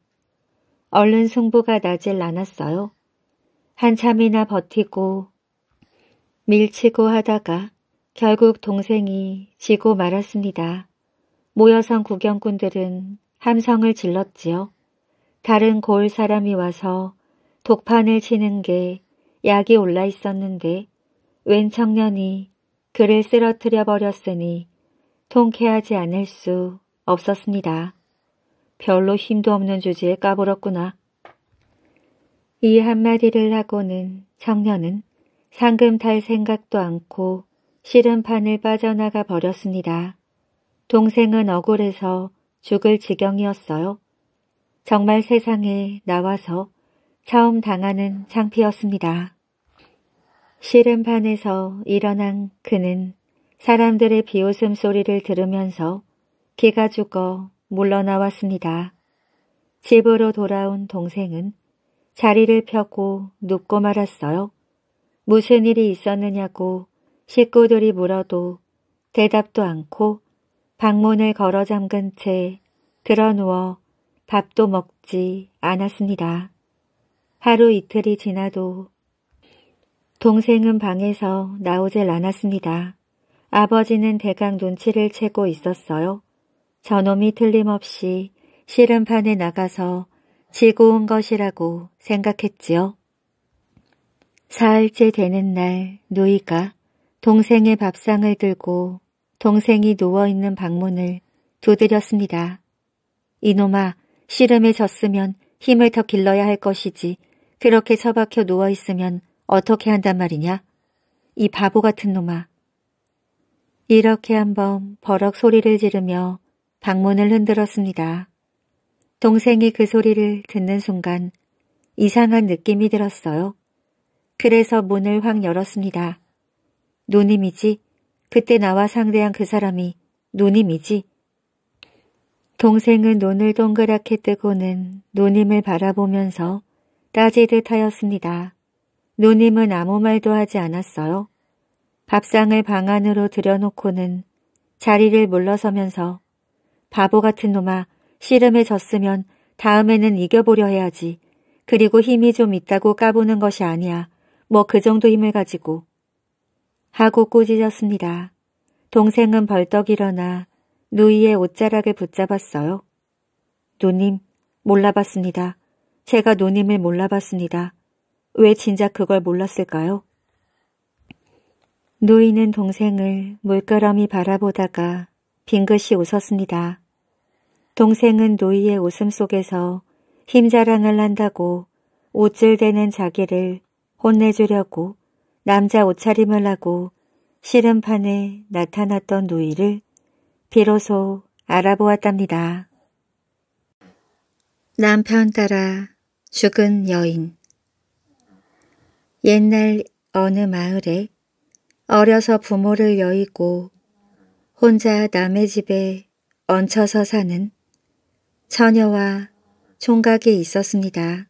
얼른 승부가 나질 않았어요. 한참이나 버티고 밀치고 하다가 결국 동생이 지고 말았습니다. 모여선 구경꾼들은 함성을 질렀지요. 다른 고을 사람이 와서 독판을 치는 게 약이 올라 있었는데 웬 청년이 그를 쓰러뜨려 버렸으니 통쾌하지 않을 수 없었습니다. 별로 힘도 없는 주제에 까불었구나. 이 한마디를 하고는 청년은 상금 탈 생각도 않고 씨름판을 빠져나가 버렸습니다. 동생은 억울해서 죽을 지경이었어요. 정말 세상에 나와서 처음 당하는 창피였습니다. 실름판에서 일어난 그는 사람들의 비웃음 소리를 들으면서 기가 죽어 물러나왔습니다. 집으로 돌아온 동생은 자리를 펴고 눕고 말았어요. 무슨 일이 있었느냐고 식구들이 물어도 대답도 않고 방문을 걸어 잠근 채드러 누워 밥도 먹지 않았습니다. 하루 이틀이 지나도 동생은 방에서 나오질 않았습니다. 아버지는 대강 눈치를 채고 있었어요. 저놈이 틀림없이 씨름판에 나가서 지고 온 것이라고 생각했지요. 사흘째 되는 날 누이가 동생의 밥상을 들고 동생이 누워있는 방문을 두드렸습니다. 이놈아, 씨름에 졌으면 힘을 더 길러야 할 것이지 그렇게 처박혀 누워있으면 어떻게 한단 말이냐? 이 바보 같은 놈아. 이렇게 한 번 버럭 소리를 지르며 방문을 흔들었습니다. 동생이 그 소리를 듣는 순간 이상한 느낌이 들었어요. 그래서 문을 확 열었습니다. 누님이지? 그때 나와 상대한 그 사람이 누님이지? 동생은 눈을 동그랗게 뜨고는 누님을 바라보면서 따지듯 하였습니다. 노님은 아무 말도 하지 않았어요. 밥상을 방 안으로 들여놓고는 자리를 물러서면서 바보 같은 놈아 씨름에 졌으면 다음에는 이겨보려 해야지. 그리고 힘이 좀 있다고 까보는 것이 아니야. 뭐 그 정도 힘을 가지고. 하고 꾸짖었습니다. 동생은 벌떡 일어나 누이의 옷자락을 붙잡았어요. 노님, 몰라봤습니다. 제가 노님을 몰라봤습니다. 왜 진작 그걸 몰랐을까요? 노인은 동생을 물끄러미 바라보다가 빙긋이 웃었습니다. 동생은 노이의 웃음 속에서 힘자랑을 한다고 옷질대는 자기를 혼내주려고 남자 옷차림을 하고 시름판에 나타났던 노이를 비로소 알아보았답니다. 남편 따라 죽은 여인 옛날 어느 마을에 어려서 부모를 여의고 혼자 남의 집에 얹혀서 사는 처녀와 총각이 있었습니다.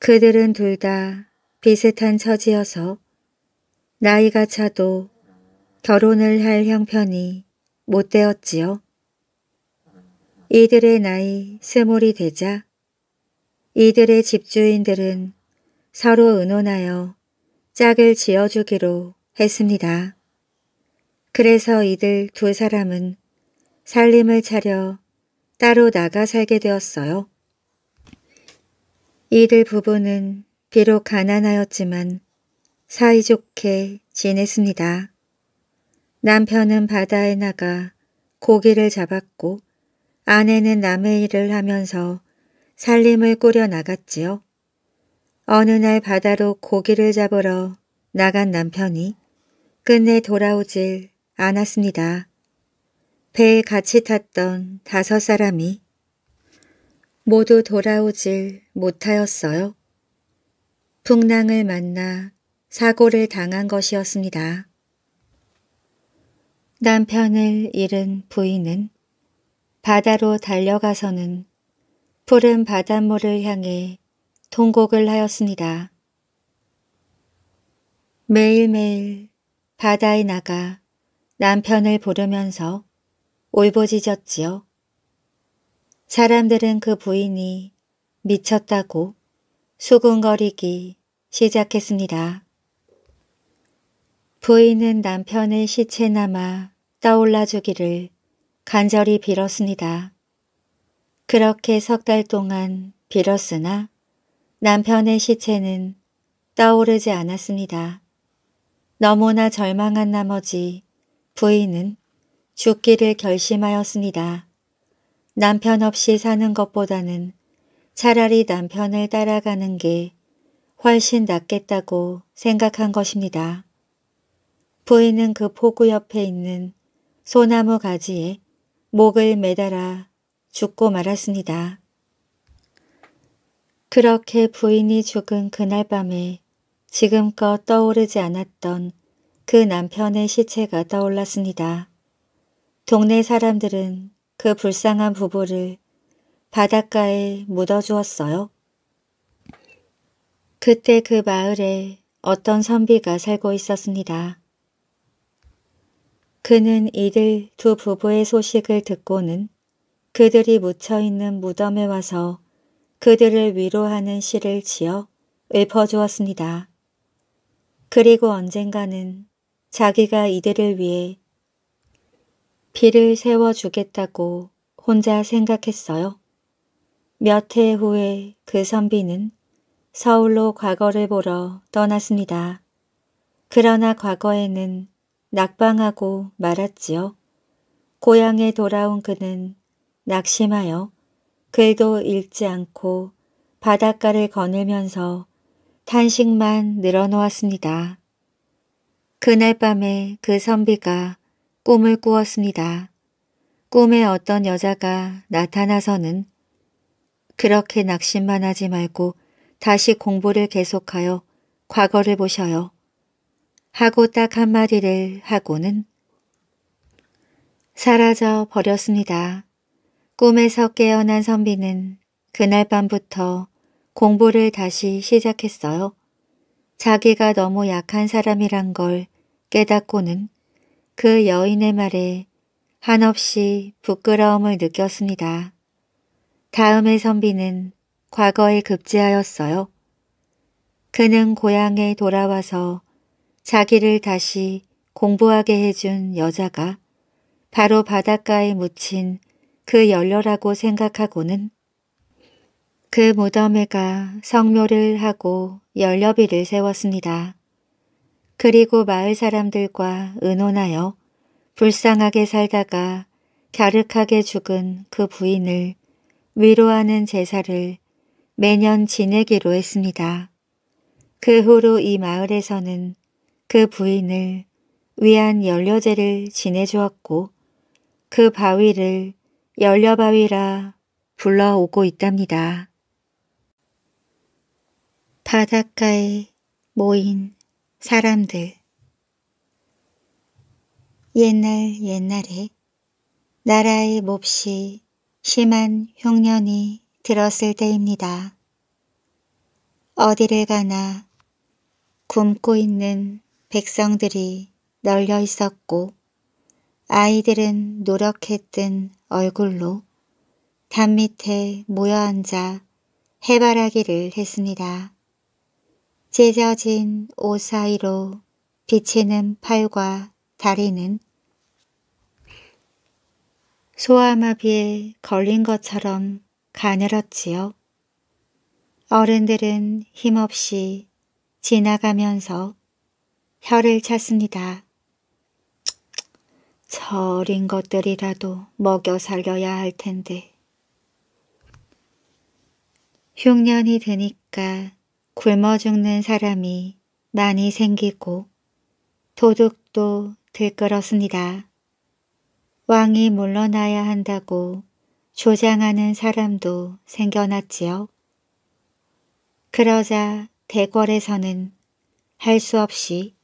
그들은 둘 다 비슷한 처지여서 나이가 차도 결혼을 할 형편이 못 되었지요. 이들의 나이 스몰이 되자 이들의 집주인들은 서로 의논하여 짝을 지어주기로 했습니다. 그래서 이들 두 사람은 살림을 차려 따로 나가 살게 되었어요. 이들 부부는 비록 가난하였지만 사이좋게 지냈습니다. 남편은 바다에 나가 고기를 잡았고 아내는 남의 일을 하면서 살림을 꾸려 나갔지요. 어느 날 바다로 고기를 잡으러 나간 남편이 끝내 돌아오질 않았습니다. 배에 같이 탔던 다섯 사람이 모두 돌아오질 못하였어요. 풍랑을 만나 사고를 당한 것이었습니다. 남편을 잃은 부인은 바다로 달려가서는 푸른 바닷물을 향해 통곡을 하였습니다. 매일매일 바다에 나가 남편을 부르면서 올보짖었지요. 사람들은 그 부인이 미쳤다고 수군거리기 시작했습니다. 부인은 남편의 시체나마 떠올라주기를 간절히 빌었습니다. 그렇게 석 달 동안 빌었으나 남편의 시체는 떠오르지 않았습니다. 너무나 절망한 나머지 부인은 죽기를 결심하였습니다. 남편 없이 사는 것보다는 차라리 남편을 따라가는 게 훨씬 낫겠다고 생각한 것입니다. 부인은 그 폭우 옆에 있는 소나무 가지에 목을 매달아 죽고 말았습니다. 그렇게 부인이 죽은 그날 밤에 지금껏 떠오르지 않았던 그 남편의 시체가 떠올랐습니다. 동네 사람들은 그 불쌍한 부부를 바닷가에 묻어주었어요. 그때 그 마을에 어떤 선비가 살고 있었습니다. 그는 이들 두 부부의 소식을 듣고는 그들이 묻혀있는 무덤에 와서 그들을 위로하는 시를 지어 읊어주었습니다. 그리고 언젠가는 자기가 이들을 위해 비를 세워주겠다고 혼자 생각했어요. 몇 해 후에 그 선비는 서울로 과거를 보러 떠났습니다. 그러나 과거에는 낙방하고 말았지요. 고향에 돌아온 그는 낙심하여 글도 읽지 않고 바닷가를 거닐면서 탄식만 늘어놓았습니다. 그날 밤에 그 선비가 꿈을 꾸었습니다. 꿈에 어떤 여자가 나타나서는 그렇게 낙심만 하지 말고 다시 공부를 계속하여 과거를 보셔요. 하고 딱 한마디를 하고는 사라져 버렸습니다. 꿈에서 깨어난 선비는 그날 밤부터 공부를 다시 시작했어요. 자기가 너무 약한 사람이란 걸 깨닫고는 그 여인의 말에 한없이 부끄러움을 느꼈습니다. 다음의 선비는 과거에 급제하였어요. 그는 고향에 돌아와서 자기를 다시 공부하게 해준 여자가 바로 바닷가에 묻힌 그연료라고 생각하고는 그 무덤에가 성묘를 하고 연료비를 세웠습니다. 그리고 마을 사람들과 의논하여 불쌍하게 살다가 갸륵하게 죽은 그 부인을 위로하는 제사를 매년 지내기로 했습니다. 그 후로 이 마을에서는 그 부인을 위한 연료제를 지내주었고 그 바위를 열려바위라 불러오고 있답니다. 바닷가에 모인 사람들 옛날 옛날에 나라에 몹시 심한 흉년이 들었을 때입니다. 어디를 가나 굶고 있는 백성들이 널려 있었고 아이들은 노력했든 얼굴로 담 밑에 모여 앉아 해바라기를 했습니다. 찢어진 옷 사이로 비치는 팔과 다리는 소아마비에 걸린 것처럼 가늘었지요. 어른들은 힘없이 지나가면서 혀를 찼습니다. 저 어린 것들이라도 먹여 살려야 할 텐데. 흉년이 드니까 굶어 죽는 사람이 많이 생기고 도둑도 들끓었습니다. 왕이 물러나야 한다고 조장하는 사람도 생겨났지요. 그러자 대궐에서는 할 수 없이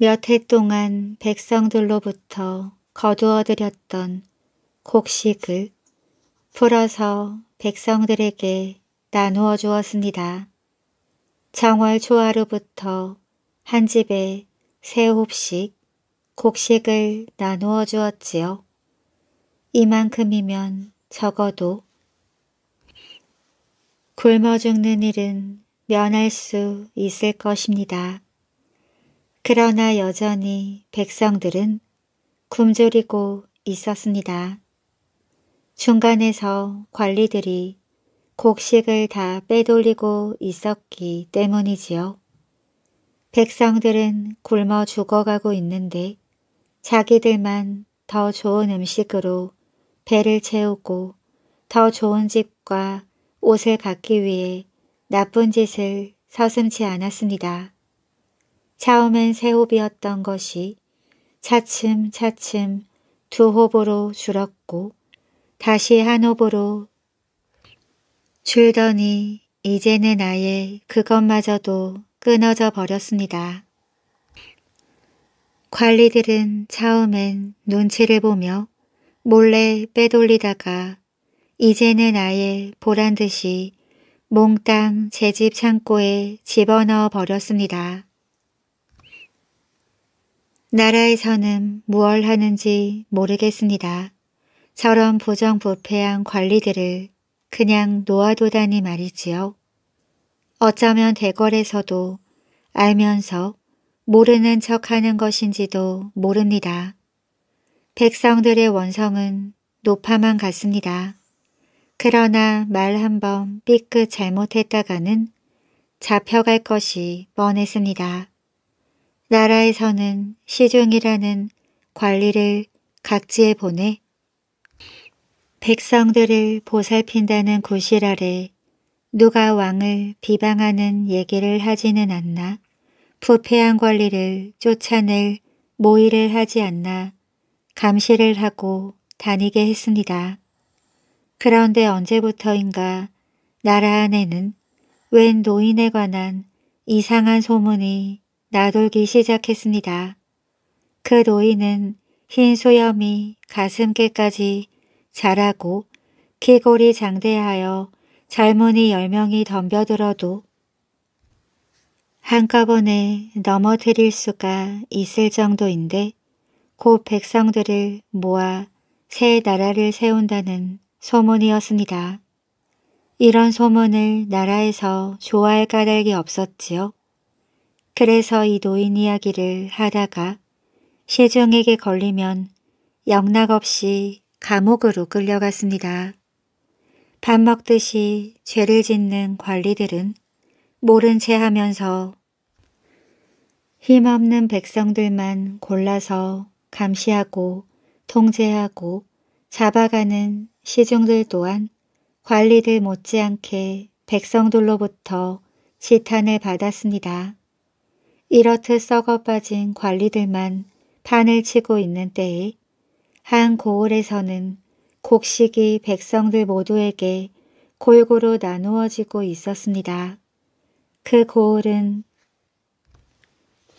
몇해 동안 백성들로부터 거두어들였던 곡식을 풀어서 백성들에게 나누어 주었습니다. 정월 초하루부터 한 집에 세 홉씩 곡식을 나누어 주었지요. 이만큼이면 적어도 굶어 죽는 일은 면할 수 있을 것입니다. 그러나 여전히 백성들은 굶주리고 있었습니다. 중간에서 관리들이 곡식을 다 빼돌리고 있었기 때문이지요. 백성들은 굶어 죽어가고 있는데 자기들만 더 좋은 음식으로 배를 채우고 더 좋은 집과 옷을 갖기 위해 나쁜 짓을 서슴지 않았습니다. 처음엔 세 홉이었던 것이 차츰 차츰 두호보로 줄었고 다시 한호보로 줄더니 이제는 아예 그것마저도 끊어져 버렸습니다. 관리들은 처음엔 눈치를 보며 몰래 빼돌리다가 이제는 아예 보란 듯이 몽땅 제 집 창고에 집어넣어 버렸습니다. 나라에서는 무얼 하는지 모르겠습니다. 저런 부정부패한 관리들을 그냥 놓아도다니 말이지요. 어쩌면 대궐에서도 알면서 모르는 척 하는 것인지도 모릅니다. 백성들의 원성은 높아만 갔습니다. 그러나 말 한 번 삐끗 잘못했다가는 잡혀갈 것이 뻔했습니다. 나라에서는 시중이라는 관리를 각지에 보내 백성들을 보살핀다는 구실 아래 누가 왕을 비방하는 얘기를 하지는 않나 부패한 관리를 쫓아낼 모의를 하지 않나 감시를 하고 다니게 했습니다. 그런데 언제부터인가 나라 안에는 웬 노인에 관한 이상한 소문이 나돌기 시작했습니다. 그 노인은 흰 소염이 가슴깨까지 자라고 키골이 장대하여 젊은이 열명이 덤벼들어도 한꺼번에 넘어뜨릴 수가 있을 정도인데 곧 백성들을 모아 새 나라를 세운다는 소문이었습니다. 이런 소문을 나라에서 좋아할 까닭이 없었지요. 그래서 이 노인 이야기를 하다가 시종에게 걸리면 영락 없이 감옥으로 끌려갔습니다. 밥 먹듯이 죄를 짓는 관리들은 모른 채 하면서 힘없는 백성들만 골라서 감시하고 통제하고 잡아가는 시중들 또한 관리들 못지않게 백성들로부터 지탄을 받았습니다. 이렇듯 썩어빠진 관리들만 판을 치고 있는 때에 한 고을에서는 곡식이 백성들 모두에게 골고루 나누어지고 있었습니다. 그 고을은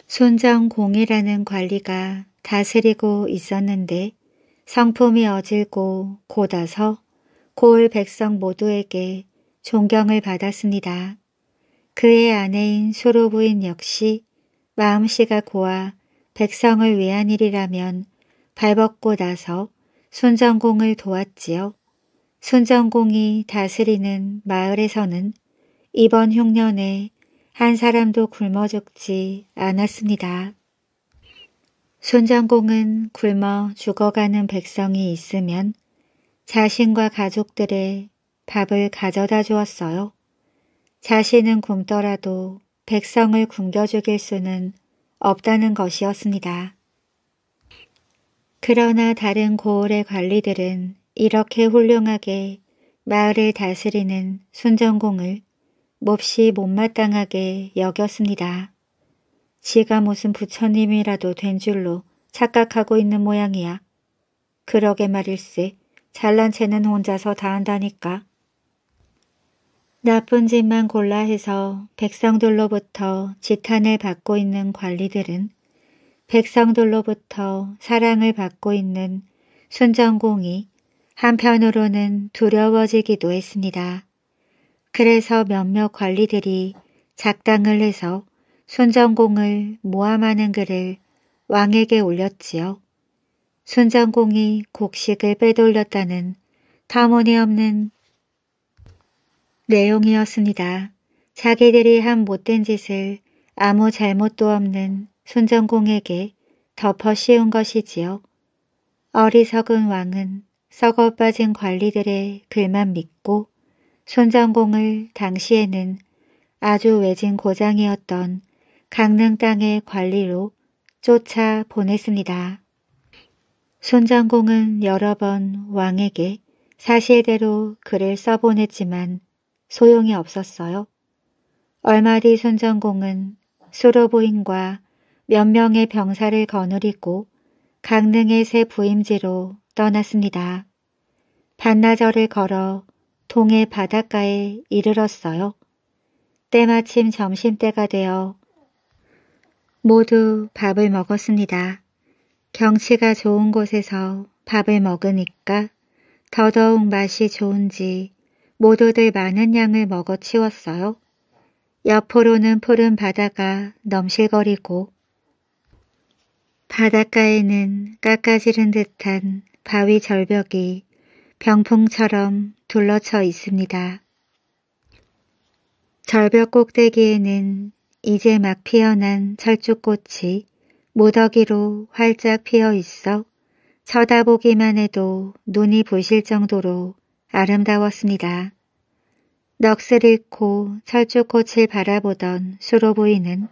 순정공이라는 관리가 다스리고 있었는데 성품이 어질고 곧아서 고을 백성 모두에게 존경을 받았습니다. 그의 아내인 소로부인 역시 마음씨가 고와 백성을 위한 일이라면 발벗고 나서 순정공을 도왔지요. 순정공이 다스리는 마을에서는 이번 흉년에 한 사람도 굶어 죽지 않았습니다. 순정공은 굶어 죽어가는 백성이 있으면 자신과 가족들의 밥을 가져다 주었어요. 자신은 굶더라도 백성을 굶겨죽일 수는 없다는 것이었습니다. 그러나 다른 고을의 관리들은 이렇게 훌륭하게 마을을 다스리는 순정공을 몹시 못마땅하게 여겼습니다. 지가 무슨 부처님이라도 된 줄로 착각하고 있는 모양이야. 그러게 말일세 잘난 채는 혼자서 다 한다니까. 나쁜 짓만 골라 해서 백성들로부터 지탄을 받고 있는 관리들은 백성들로부터 사랑을 받고 있는 순정공이 한편으로는 두려워지기도 했습니다. 그래서 몇몇 관리들이 작당을 해서 순정공을 모함하는 글을 왕에게 올렸지요. 순정공이 곡식을 빼돌렸다는 터무니없는 내용이었습니다. 자기들이 한 못된 짓을 아무 잘못도 없는 순전공에게 덮어 씌운 것이지요. 어리석은 왕은 썩어 빠진 관리들의 글만 믿고 손전공을 당시에는 아주 외진 고장이었던 강릉 땅의 관리로 쫓아 보냈습니다. 손전공은 여러 번 왕에게 사실대로 글을 써보냈지만 소용이 없었어요. 얼마 뒤순정공은 수로부인과 몇 명의 병사를 거느리고 강릉의 새 부임지로 떠났습니다. 반나절을 걸어 동해 바닷가에 이르렀어요. 때마침 점심때가 되어 모두 밥을 먹었습니다. 경치가 좋은 곳에서 밥을 먹으니까 더더욱 맛이 좋은지 모두들 많은 양을 먹어 치웠어요. 옆으로는 푸른 바다가 넘실거리고 바닷가에는 깎아지른 듯한 바위 절벽이 병풍처럼 둘러쳐 있습니다. 절벽 꼭대기에는 이제 막 피어난 철쭉꽃이 무더기로 활짝 피어 있어 쳐다보기만 해도 눈이 부실 정도로 아름다웠습니다. 넋을 잃고 철쭉꽃을 바라보던 수로부인은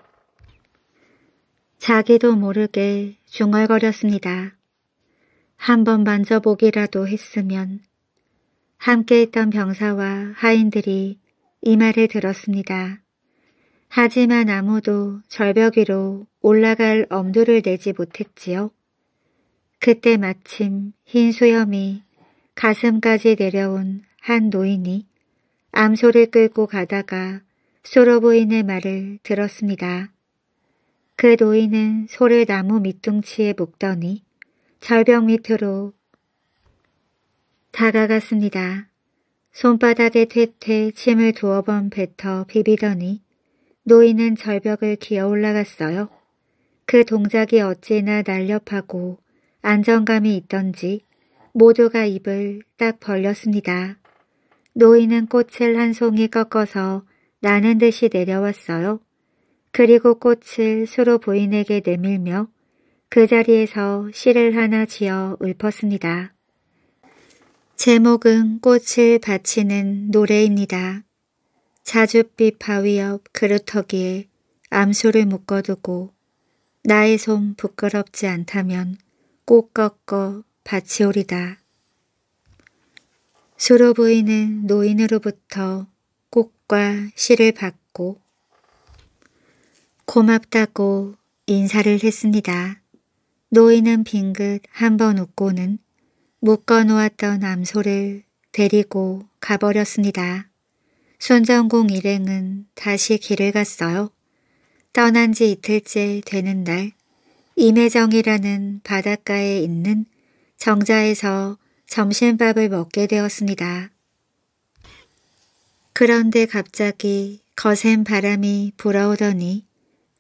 자기도 모르게 중얼거렸습니다. 한번 만져보기라도 했으면 함께 있던 병사와 하인들이 이 말을 들었습니다. 하지만 아무도 절벽 위로 올라갈 엄두를 내지 못했지요. 그때 마침 흰 수염이 가슴까지 내려온 한 노인이 암소를 끌고 가다가 소로부인의 말을 들었습니다. 그 노인은 소를 나무 밑둥치에 묶더니 절벽 밑으로 다가갔습니다. 손바닥에 퇴퇴 침을 두어 번 뱉어 비비더니 노인은 절벽을 기어 올라갔어요. 그 동작이 어찌나 날렵하고 안정감이 있던지 모두가 입을 딱 벌렸습니다. 노인은 꽃을 한 송이 꺾어서 나는 듯이 내려왔어요. 그리고 꽃을 수로 부인에게 내밀며 그 자리에서 시를 하나 지어 읊었습니다. 제목은 꽃을 바치는 노래입니다. 자줏빛 바위 옆 그루터기에 암소를 묶어두고 나의 손 부끄럽지 않다면 꽃 꺾어 바치오리다. 수로부인은 노인으로부터 꽃과 시를 받고 고맙다고 인사를 했습니다. 노인은 빙긋 한번 웃고는 묶어놓았던 암소를 데리고 가버렸습니다. 순전공 일행은 다시 길을 갔어요. 떠난 지 이틀째 되는 날 임해정이라는 바닷가에 있는 정자에서 점심밥을 먹게 되었습니다. 그런데 갑자기 거센 바람이 불어오더니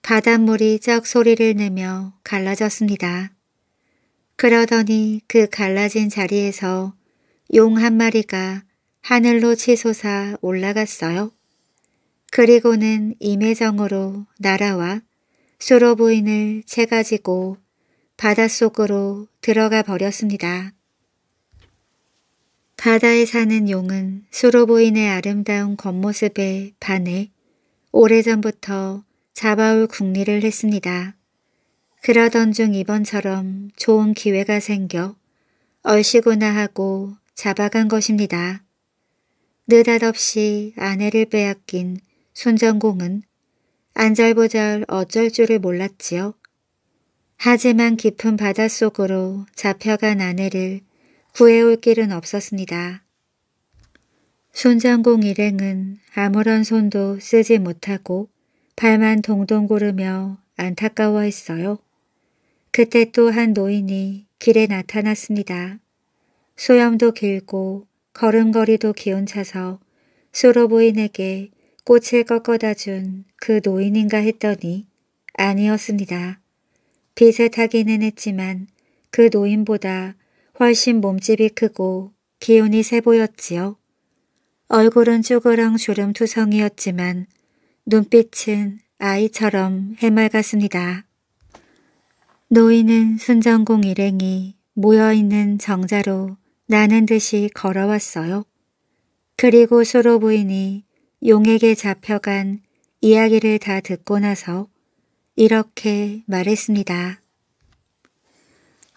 바닷물이 쩍 소리를 내며 갈라졌습니다. 그러더니 그 갈라진 자리에서 용 한 마리가 하늘로 치솟아 올라갔어요. 그리고는 임해정으로 날아와 수로 부인을 채 가지고 바닷속으로 들어가 버렸습니다. 바다에 사는 용은 수로보인의 아름다운 겉모습에 반해 오래전부터 잡아올 궁리를 했습니다. 그러던 중 이번처럼 좋은 기회가 생겨 얼씨구나 하고 잡아간 것입니다. 느닷없이 아내를 빼앗긴 손전공은 안절부절 어쩔 줄을 몰랐지요. 하지만 깊은 바닷속으로 잡혀간 아내를 구해올 길은 없었습니다. 손장공 일행은 아무런 손도 쓰지 못하고 발만 동동 구르며 안타까워했어요. 그때 또 한 노인이 길에 나타났습니다. 소염도 길고 걸음걸이도 기운차서 수로 부인에게 꽃을 꺾어다 준 그 노인인가 했더니 아니었습니다. 비슷하기는 했지만 그 노인보다 훨씬 몸집이 크고 기운이 세 보였지요. 얼굴은 쭈그렁 주름 투성이었지만 눈빛은 아이처럼 해맑았습니다. 노인은 순정공 일행이 모여있는 정자로 나는 듯이 걸어왔어요. 그리고 수로 부인이 용에게 잡혀간 이야기를 다 듣고 나서 이렇게 말했습니다.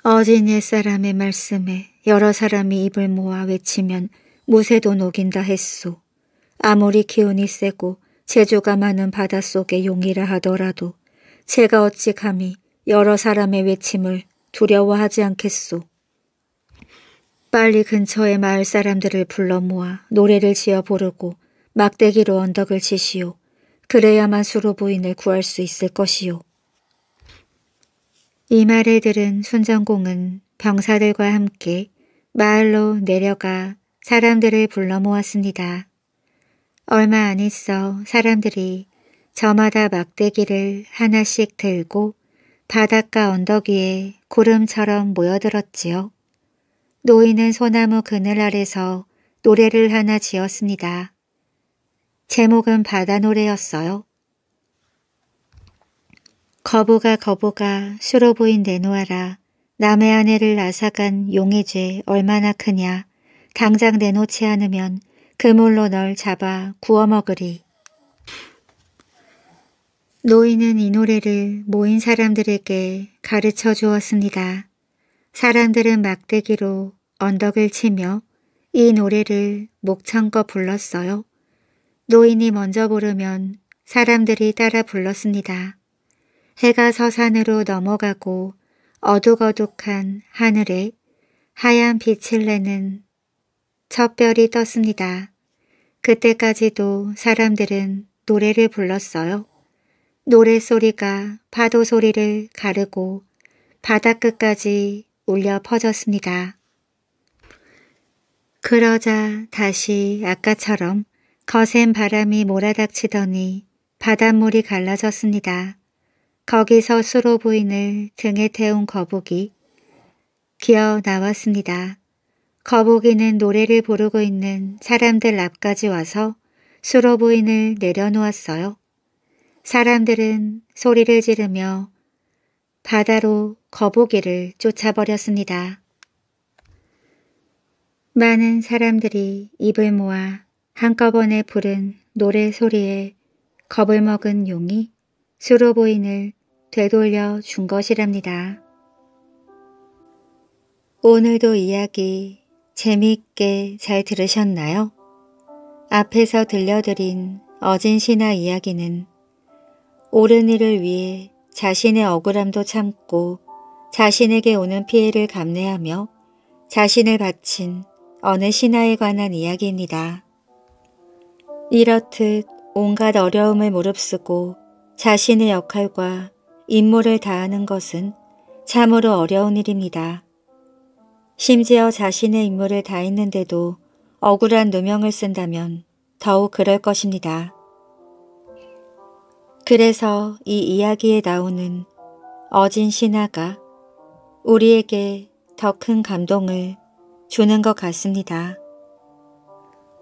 어진 옛사람의 말씀에 여러 사람이 입을 모아 외치면 무쇠도 녹인다 했소. 아무리 기운이 세고 재주가 많은 바닷속의 용이라 하더라도 제가 어찌 감히 여러 사람의 외침을 두려워하지 않겠소. 빨리 근처의 마을 사람들을 불러 모아 노래를 지어 부르고 막대기로 언덕을 치시오. 그래야만 수로 부인을 구할 수 있을 것이요. 이 말을 들은 순정공은 병사들과 함께 마을로 내려가 사람들을 불러 모았습니다. 얼마 안 있어 사람들이 저마다 막대기를 하나씩 들고 바닷가 언덕 위에 구름처럼 모여들었지요. 노인은 소나무 그늘 아래서 노래를 하나 지었습니다. 제목은 바다 노래였어요. 거부가거부가 수로보인 내놓아라. 남의 아내를 나사간 용의 죄 얼마나 크냐. 당장 내놓지 않으면 그물로 널 잡아 구워먹으리. 노인은 이 노래를 모인 사람들에게 가르쳐 주었습니다. 사람들은 막대기로 언덕을 치며 이 노래를 목청껏 불렀어요. 노인이 먼저 부르면 사람들이 따라 불렀습니다. 해가 서산으로 넘어가고 어둑어둑한 하늘에 하얀 빛을 내는 첫 별이 떴습니다. 그때까지도 사람들은 노래를 불렀어요. 노래소리가 파도 소리를 가르고 바닷끝까지 울려 퍼졌습니다. 그러자 다시 아까처럼 거센 바람이 몰아닥치더니 바닷물이 갈라졌습니다. 거기서 수로부인을 등에 태운 거북이 기어 나왔습니다. 거북이는 노래를 부르고 있는 사람들 앞까지 와서 수로부인을 내려놓았어요. 사람들은 소리를 지르며 바다로 거북이를 쫓아버렸습니다. 많은 사람들이 입을 모아 한꺼번에 부른 노래 소리에 겁을 먹은 용이 수로보인을 되돌려 준 것이랍니다. 오늘도 이야기 재미있게 잘 들으셨나요? 앞에서 들려드린 어진 신화 이야기는 옳은 일을 위해 자신의 억울함도 참고 자신에게 오는 피해를 감내하며 자신을 바친 어느 신화에 관한 이야기입니다. 이렇듯 온갖 어려움을 무릅쓰고 자신의 역할과 임무를 다하는 것은 참으로 어려운 일입니다. 심지어 자신의 임무를 다했는데도 억울한 누명을 쓴다면 더욱 그럴 것입니다. 그래서 이 이야기에 나오는 어진 신하가 우리에게 더 큰 감동을 주는 것 같습니다.